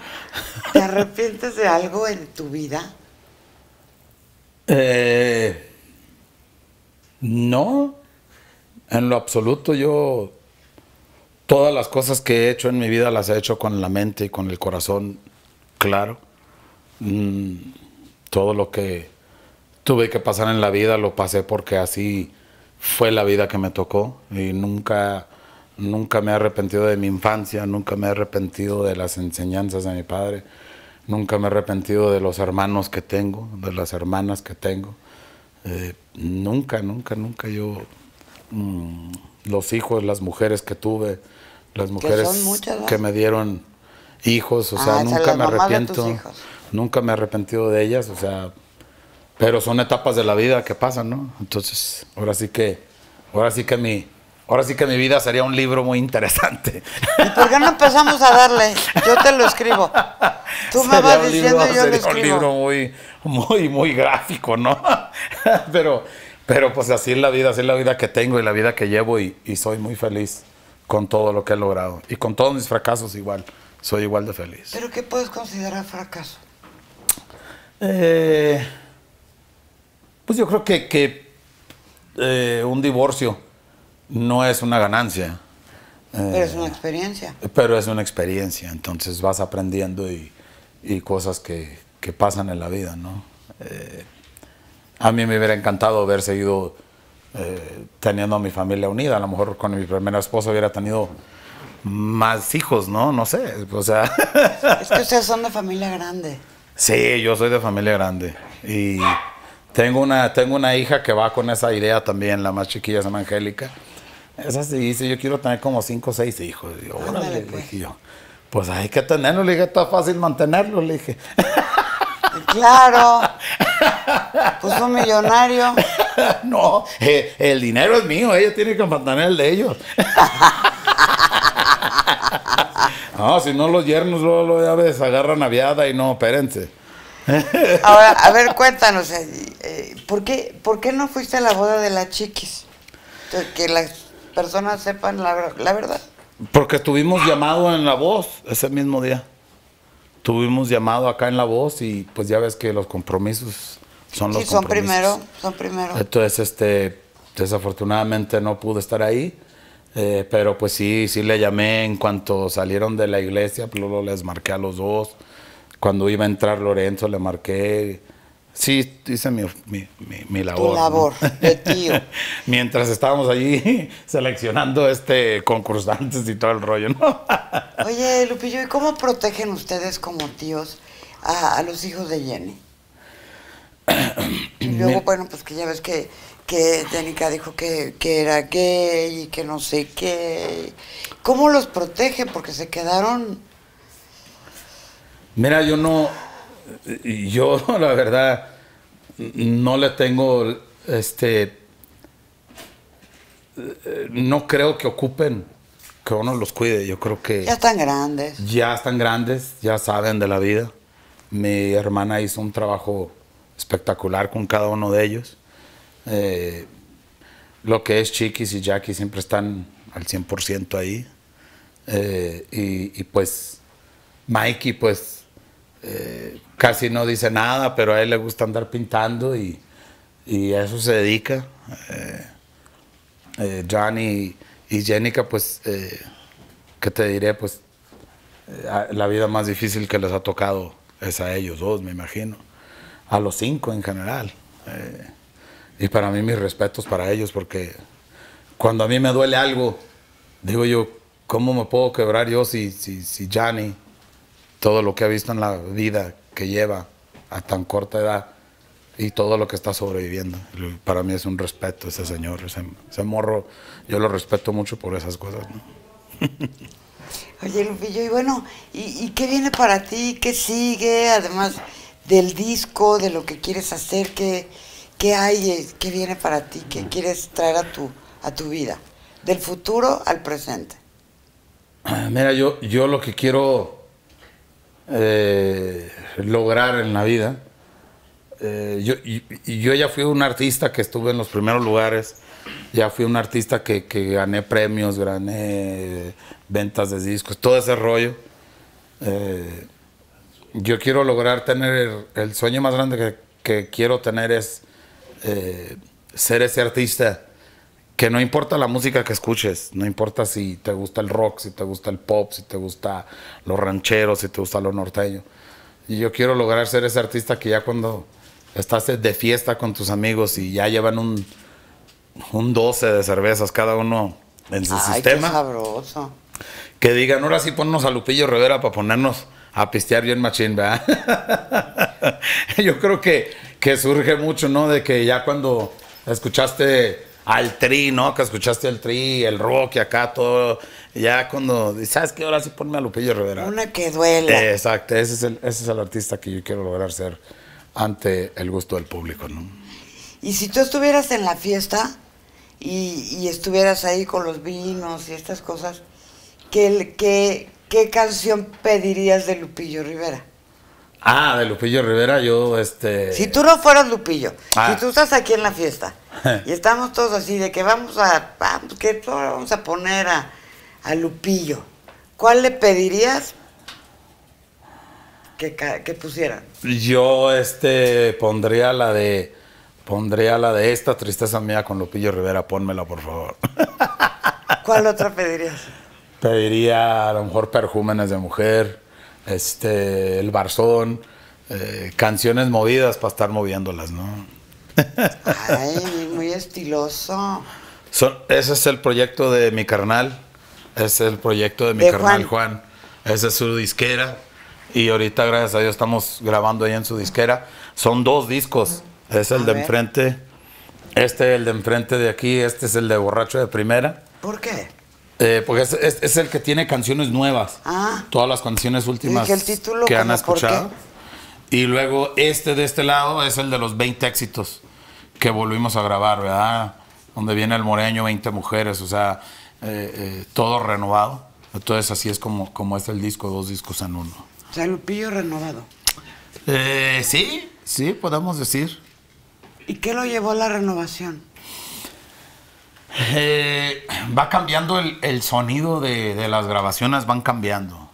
¿te arrepientes de algo en tu vida? Eh, no, en lo absoluto yo todas las cosas que he hecho en mi vida las he hecho con la mente y con el corazón claro. Mm, todo lo que tuve que pasar en la vida, lo pasé porque así fue la vida que me tocó y nunca, nunca me he arrepentido de mi infancia, nunca me he arrepentido de las enseñanzas de mi padre, nunca me he arrepentido de los hermanos que tengo, de las hermanas que tengo. Eh, nunca, nunca, nunca yo, mm, los hijos, las mujeres que tuve, las mujeres que, me dieron hijos, o ah, sea, nunca me arrepiento, nunca me he arrepentido de ellas, o sea, pero son etapas de la vida que pasan, ¿no? Entonces, ahora sí que, ahora sí que mi, ahora sí que mi vida sería un libro muy interesante. ¿Y por qué no empezamos a darle? Yo te lo escribo. Tú me vas diciendo libro, yo lo escribo. un libro muy, muy, muy gráfico, ¿no? *laughs* Pero, pero pues así es la vida, así es la vida que tengo y la vida que llevo y, y soy muy feliz con todo lo que he logrado. Y con todos mis fracasos igual, soy igual de feliz. ¿Pero qué puedes considerar fracaso? Eh pues yo creo que, eh, un divorcio no es una ganancia. pero es una eh, experiencia. Pero es una experiencia, entonces vas aprendiendo y, cosas que, pasan en la vida, ¿no? Eh, a mí me hubiera encantado haber seguido teniendo a mi familia unida, a lo mejor con mi primera esposa hubiera tenido más hijos, ¿no? No sé, o sea... es que ustedes son de familia grande. Sí, yo soy de familia grande y... Tengo una, tengo una hija que va con esa idea también, la más chiquilla es Angélica. Esa sí dice, yo quiero tener como cinco o seis hijos. yo, pues. dije yo, pues hay que tenerlo, le dije, está fácil mantenerlo, le dije. *laughs* Claro. Pues un millonario. *laughs* No, eh, el dinero es mío, ella tiene que mantener el de ellos. *laughs* no, si no los yernos luego, lo ya ves, agarran aviada y no, espérense. *laughs* Ahora, a ver, cuéntanos, eh, eh, ¿por, qué, ¿por qué no fuiste a la boda de las chiquis? Que las personas sepan la, verdad. Porque tuvimos llamado en La Voz ese mismo día. Tuvimos llamado acá en La Voz y pues ya ves que los compromisos son sí, los son compromisos. primero, son primero. Entonces, este, desafortunadamente no pude estar ahí, eh, pero pues sí, sí le llamé en cuanto salieron de la iglesia, pues luego les marqué a los dos cuando iba a entrar Lorenzo, le marqué. Sí, hice mi, mi, mi, labor. labor, de tío. *laughs* Mientras estábamos allí *laughs* seleccionando este concursantes y todo el rollo, ¿no? *laughs* Oye, Lupillo, ¿y cómo protegen ustedes como tíos a, los hijos de Jenny? *clears throat* luego, bueno, pues que ya ves que, que Danica dijo que, que era gay y que no sé qué. ¿Cómo los protege? Porque se quedaron Mira, yo no, yo *laughs* la verdad no le tengo, este, no creo que ocupen que uno los cuide. Yo creo que ya están grandes. Ya están grandes, ya saben de la vida. Mi hermana hizo un trabajo espectacular con cada uno de ellos. Eh, lo que es Chiquis y Jackie siempre están al 100% ahí. Eh, y, y pues Mikey, pues eh, casi no dice nada, pero a él le gusta andar pintando y, a eso se dedica. Eh, eh, Johnny y, pues, ¿qué te diré? Pues la vida más difícil que les ha tocado es a ellos dos, me imagino, a los cinco en general. y para mí mis respetos para ellos, porque cuando a mí me duele algo, digo yo, ¿cómo me puedo quebrar yo si, si, si Johnny todo lo que ha visto en la vida que lleva a tan corta edad y todo lo que está sobreviviendo. Para mí es un respeto ese señor, ese, morro. Yo lo respeto mucho por esas cosas. *laughs* Oye, Lupillo, y bueno, ¿y, qué viene para ti? ¿Qué sigue? Además del disco, de lo que quieres hacer, ¿qué, qué hay? Eh, ¿Qué viene para ti? ¿Qué quieres traer a tu, a tu vida? Del futuro al presente. Ah, mira, yo, yo lo que quiero eh, lograr en la vida. Eh, yo, y, yo ya fui un artista que estuve en los primeros lugares, ya fui un artista que, que gané premios, gané eh, ventas de discos, todo ese rollo. yo quiero lograr tener el, sueño más grande que, que quiero tener es ser ese artista que no importa la música que escuches, no importa si te gusta el rock, si te gusta el pop, si te gusta los rancheros, si te gusta lo norteño. Y yo quiero lograr ser ese artista que ya cuando estás de fiesta con tus amigos y ya llevan un, un 12 de cervezas cada uno en su sistema. Qué sabroso. Que digan, ahora sí ponnos a Lupillo Rivera para ponernos a pistear bien machín, ¿verdad? *laughs* yo creo que, que surge mucho, ¿no? De que ya cuando escuchaste al tri, ¿no? Que escuchaste el tri, el rock y acá todo. Ya cuando, ¿sabes qué? Ahora sí ponme a Lupillo Rivera. Una que duele. Eh, exacto, ese es, el, ese es el artista que yo quiero lograr ser ante el gusto del público, ¿no? Y si tú estuvieras en la fiesta y, estuvieras ahí con los vinos y estas cosas, ¿qué, qué, qué canción pedirías de Lupillo Rivera? Ah, de Lupillo Rivera, yo, este... Si tú no fueras Lupillo, ah. si tú estás aquí en la fiesta, *laughs* y estamos todos así de que vamos a, vamos, que vamos a poner a, Lupillo. ¿Cuál le pedirías que, que pusieran? Yo este pondría la de pondría la de esta tristeza mía con Lupillo Rivera, pónmela por favor. *laughs* ¿Cuál otra pedirías? Pediría a lo mejor perjúmenes de mujer, este, el barzón, eh, canciones movidas para estar moviéndolas, ¿no? Ay, muy estiloso. ese es el proyecto de mi carnal. Es el proyecto de mi carnal Juan. Esa es su disquera. Y ahorita, gracias a Dios, estamos grabando ahí en su disquera. Son dos discos. Es el de enfrente. Este es el de enfrente de aquí. Este es el de Borracho de Primera. ¿Por qué? Eh, porque es, el que tiene canciones nuevas. Ah. Todas las canciones últimas que, el título, han escuchado. Y luego este de este lado es el de los 20 éxitos que volvimos a grabar, ¿verdad? Donde viene el moreño, 20 mujeres, o sea, eh, eh, todo renovado. Entonces así es como, como es el disco, dos discos en uno. O sea, renovado. Eh, sí, sí, podemos decir. ¿Y qué lo llevó la renovación? va cambiando el, sonido de, las grabaciones, van cambiando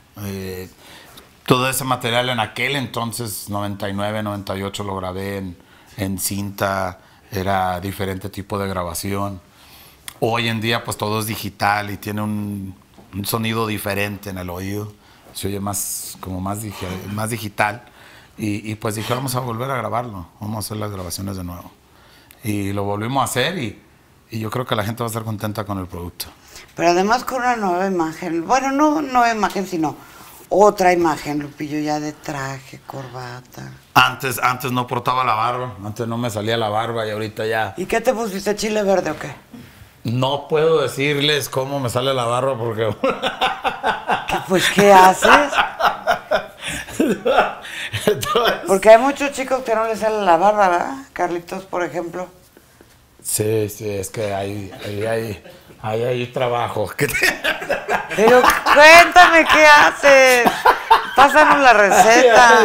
todo ese material en aquel entonces, 99, 98, lo grabé en, cinta, era diferente tipo de grabación. Hoy en día pues todo es digital y tiene un, sonido diferente en el oído, se oye más, como más, más digital. Y, pues dije, vamos a volver a grabarlo, vamos a hacer las grabaciones de nuevo. Y lo volvimos a hacer y, y yo creo que la gente va a estar contenta con el producto. Pero además con una nueva imagen, bueno, no nueva imagen, sino otra imagen, Lupillo, ya de traje, corbata. Antes, antes no portaba la barba, antes no me salía la barba y ahorita ya. ¿Y qué te pusiste, chile verde o qué? No puedo decirles cómo me sale la barba porque. pues, ¿qué haces? Porque hay muchos chicos que no les sale la barba, ¿verdad? Carlitos, por ejemplo. Sí, sí, es que hay, hay, hay Ahí hay trabajo. *laughs* Pero cuéntame qué haces. Pásanos la receta.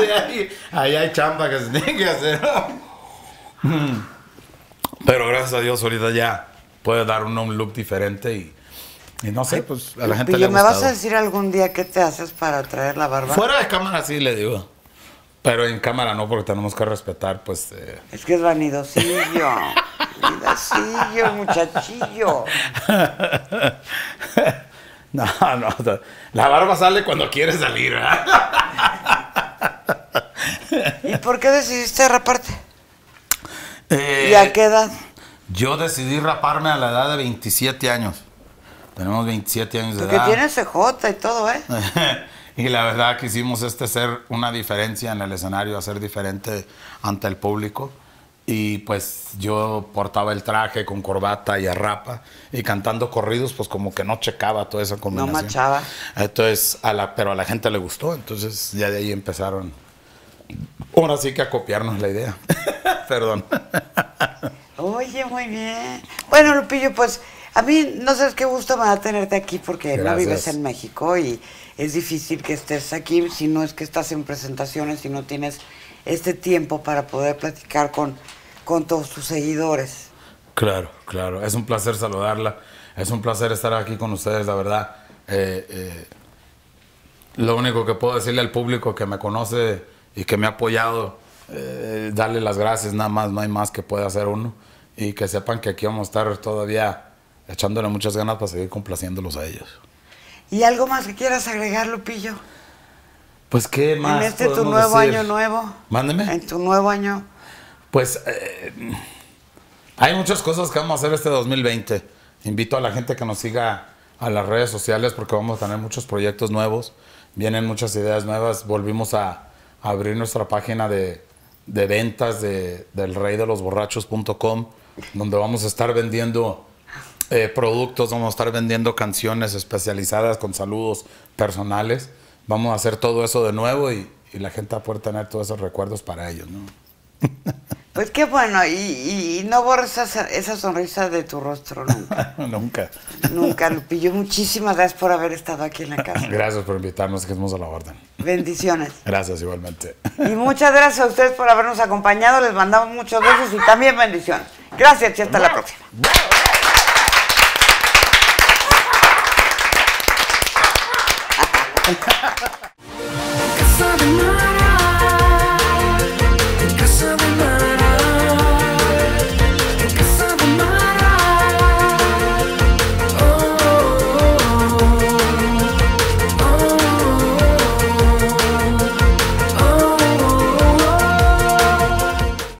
Ahí, hay chamba que se tiene que hacer. Mm. Pero gracias a Dios ahorita ya puede dar un look diferente y, no sé, pues a la gente le gusta. ¿Me vas a decir algún día qué te haces para traer la barba? Fuera de cámara sí le digo. Pero en cámara no, porque tenemos que respetar, pues. Eh. Es que es vanidosillo. *laughs* vanidosillo, muchachillo. *laughs* no, no. La barba sale cuando quieres salir, ¿Y por qué decidiste raparte? ¿Y eh, a qué edad? Yo decidí raparme a la edad de 27 años. Tenemos 27 años de edad. Porque tienes CJ y todo, ¿eh? *laughs* *laughs* y la verdad que hicimos este ser una diferencia en el escenario, hacer diferente ante el público. Y pues yo portaba el traje con corbata y arrapa y cantando corridos, pues como que no checaba toda esa combinación. No machaba. Entonces, a la, pero a la gente le gustó, entonces ya de ahí empezaron. Ahora sí que a copiarnos la idea. *laughs* Perdón. Oye, muy bien. Bueno, Lupillo, pues a mí no sé qué gusto me va a tenerte aquí porque no vives en México y es difícil que estés aquí si no es que estás en presentaciones y no tienes este tiempo para poder platicar con, con todos tus seguidores. Claro, claro. Es un placer saludarla. Es un placer estar aquí con ustedes, la verdad. Eh, eh, lo único que puedo decirle al público que me conoce y que me ha apoyado, eh, darle las gracias, nada más, no hay más que pueda hacer uno. Y que sepan que aquí vamos a estar todavía echándole muchas ganas para seguir complaciéndolos a ellos. ¿Y algo más que quieras agregar, Lupillo? Pues qué más. En este tu nuevo año nuevo. Mándeme. En tu nuevo año. Pues eh, hay muchas cosas que vamos a hacer este 2020. Invito a la gente que nos siga a las redes sociales porque vamos a tener muchos proyectos nuevos. Vienen muchas ideas nuevas. Volvimos a, abrir nuestra página de, ventas del rey de los borrachos.com, donde vamos a estar vendiendo eh, productos, vamos a estar vendiendo canciones especializadas con saludos personales. Vamos a hacer todo eso de nuevo y, la gente va a poder tener todos esos recuerdos para ellos, ¿no? *laughs* Pues qué bueno, y, no borres esa, sonrisa de tu rostro nunca. *laughs* nunca. Nunca, Lupillo. Muchísimas gracias por haber estado aquí en la casa. *laughs* Gracias por invitarnos, que estamos a la orden. Bendiciones. Gracias igualmente. Y muchas gracias a ustedes por habernos acompañado. Les mandamos muchos besos y también bendiciones. Gracias y hasta la próxima. Cause *laughs* I'm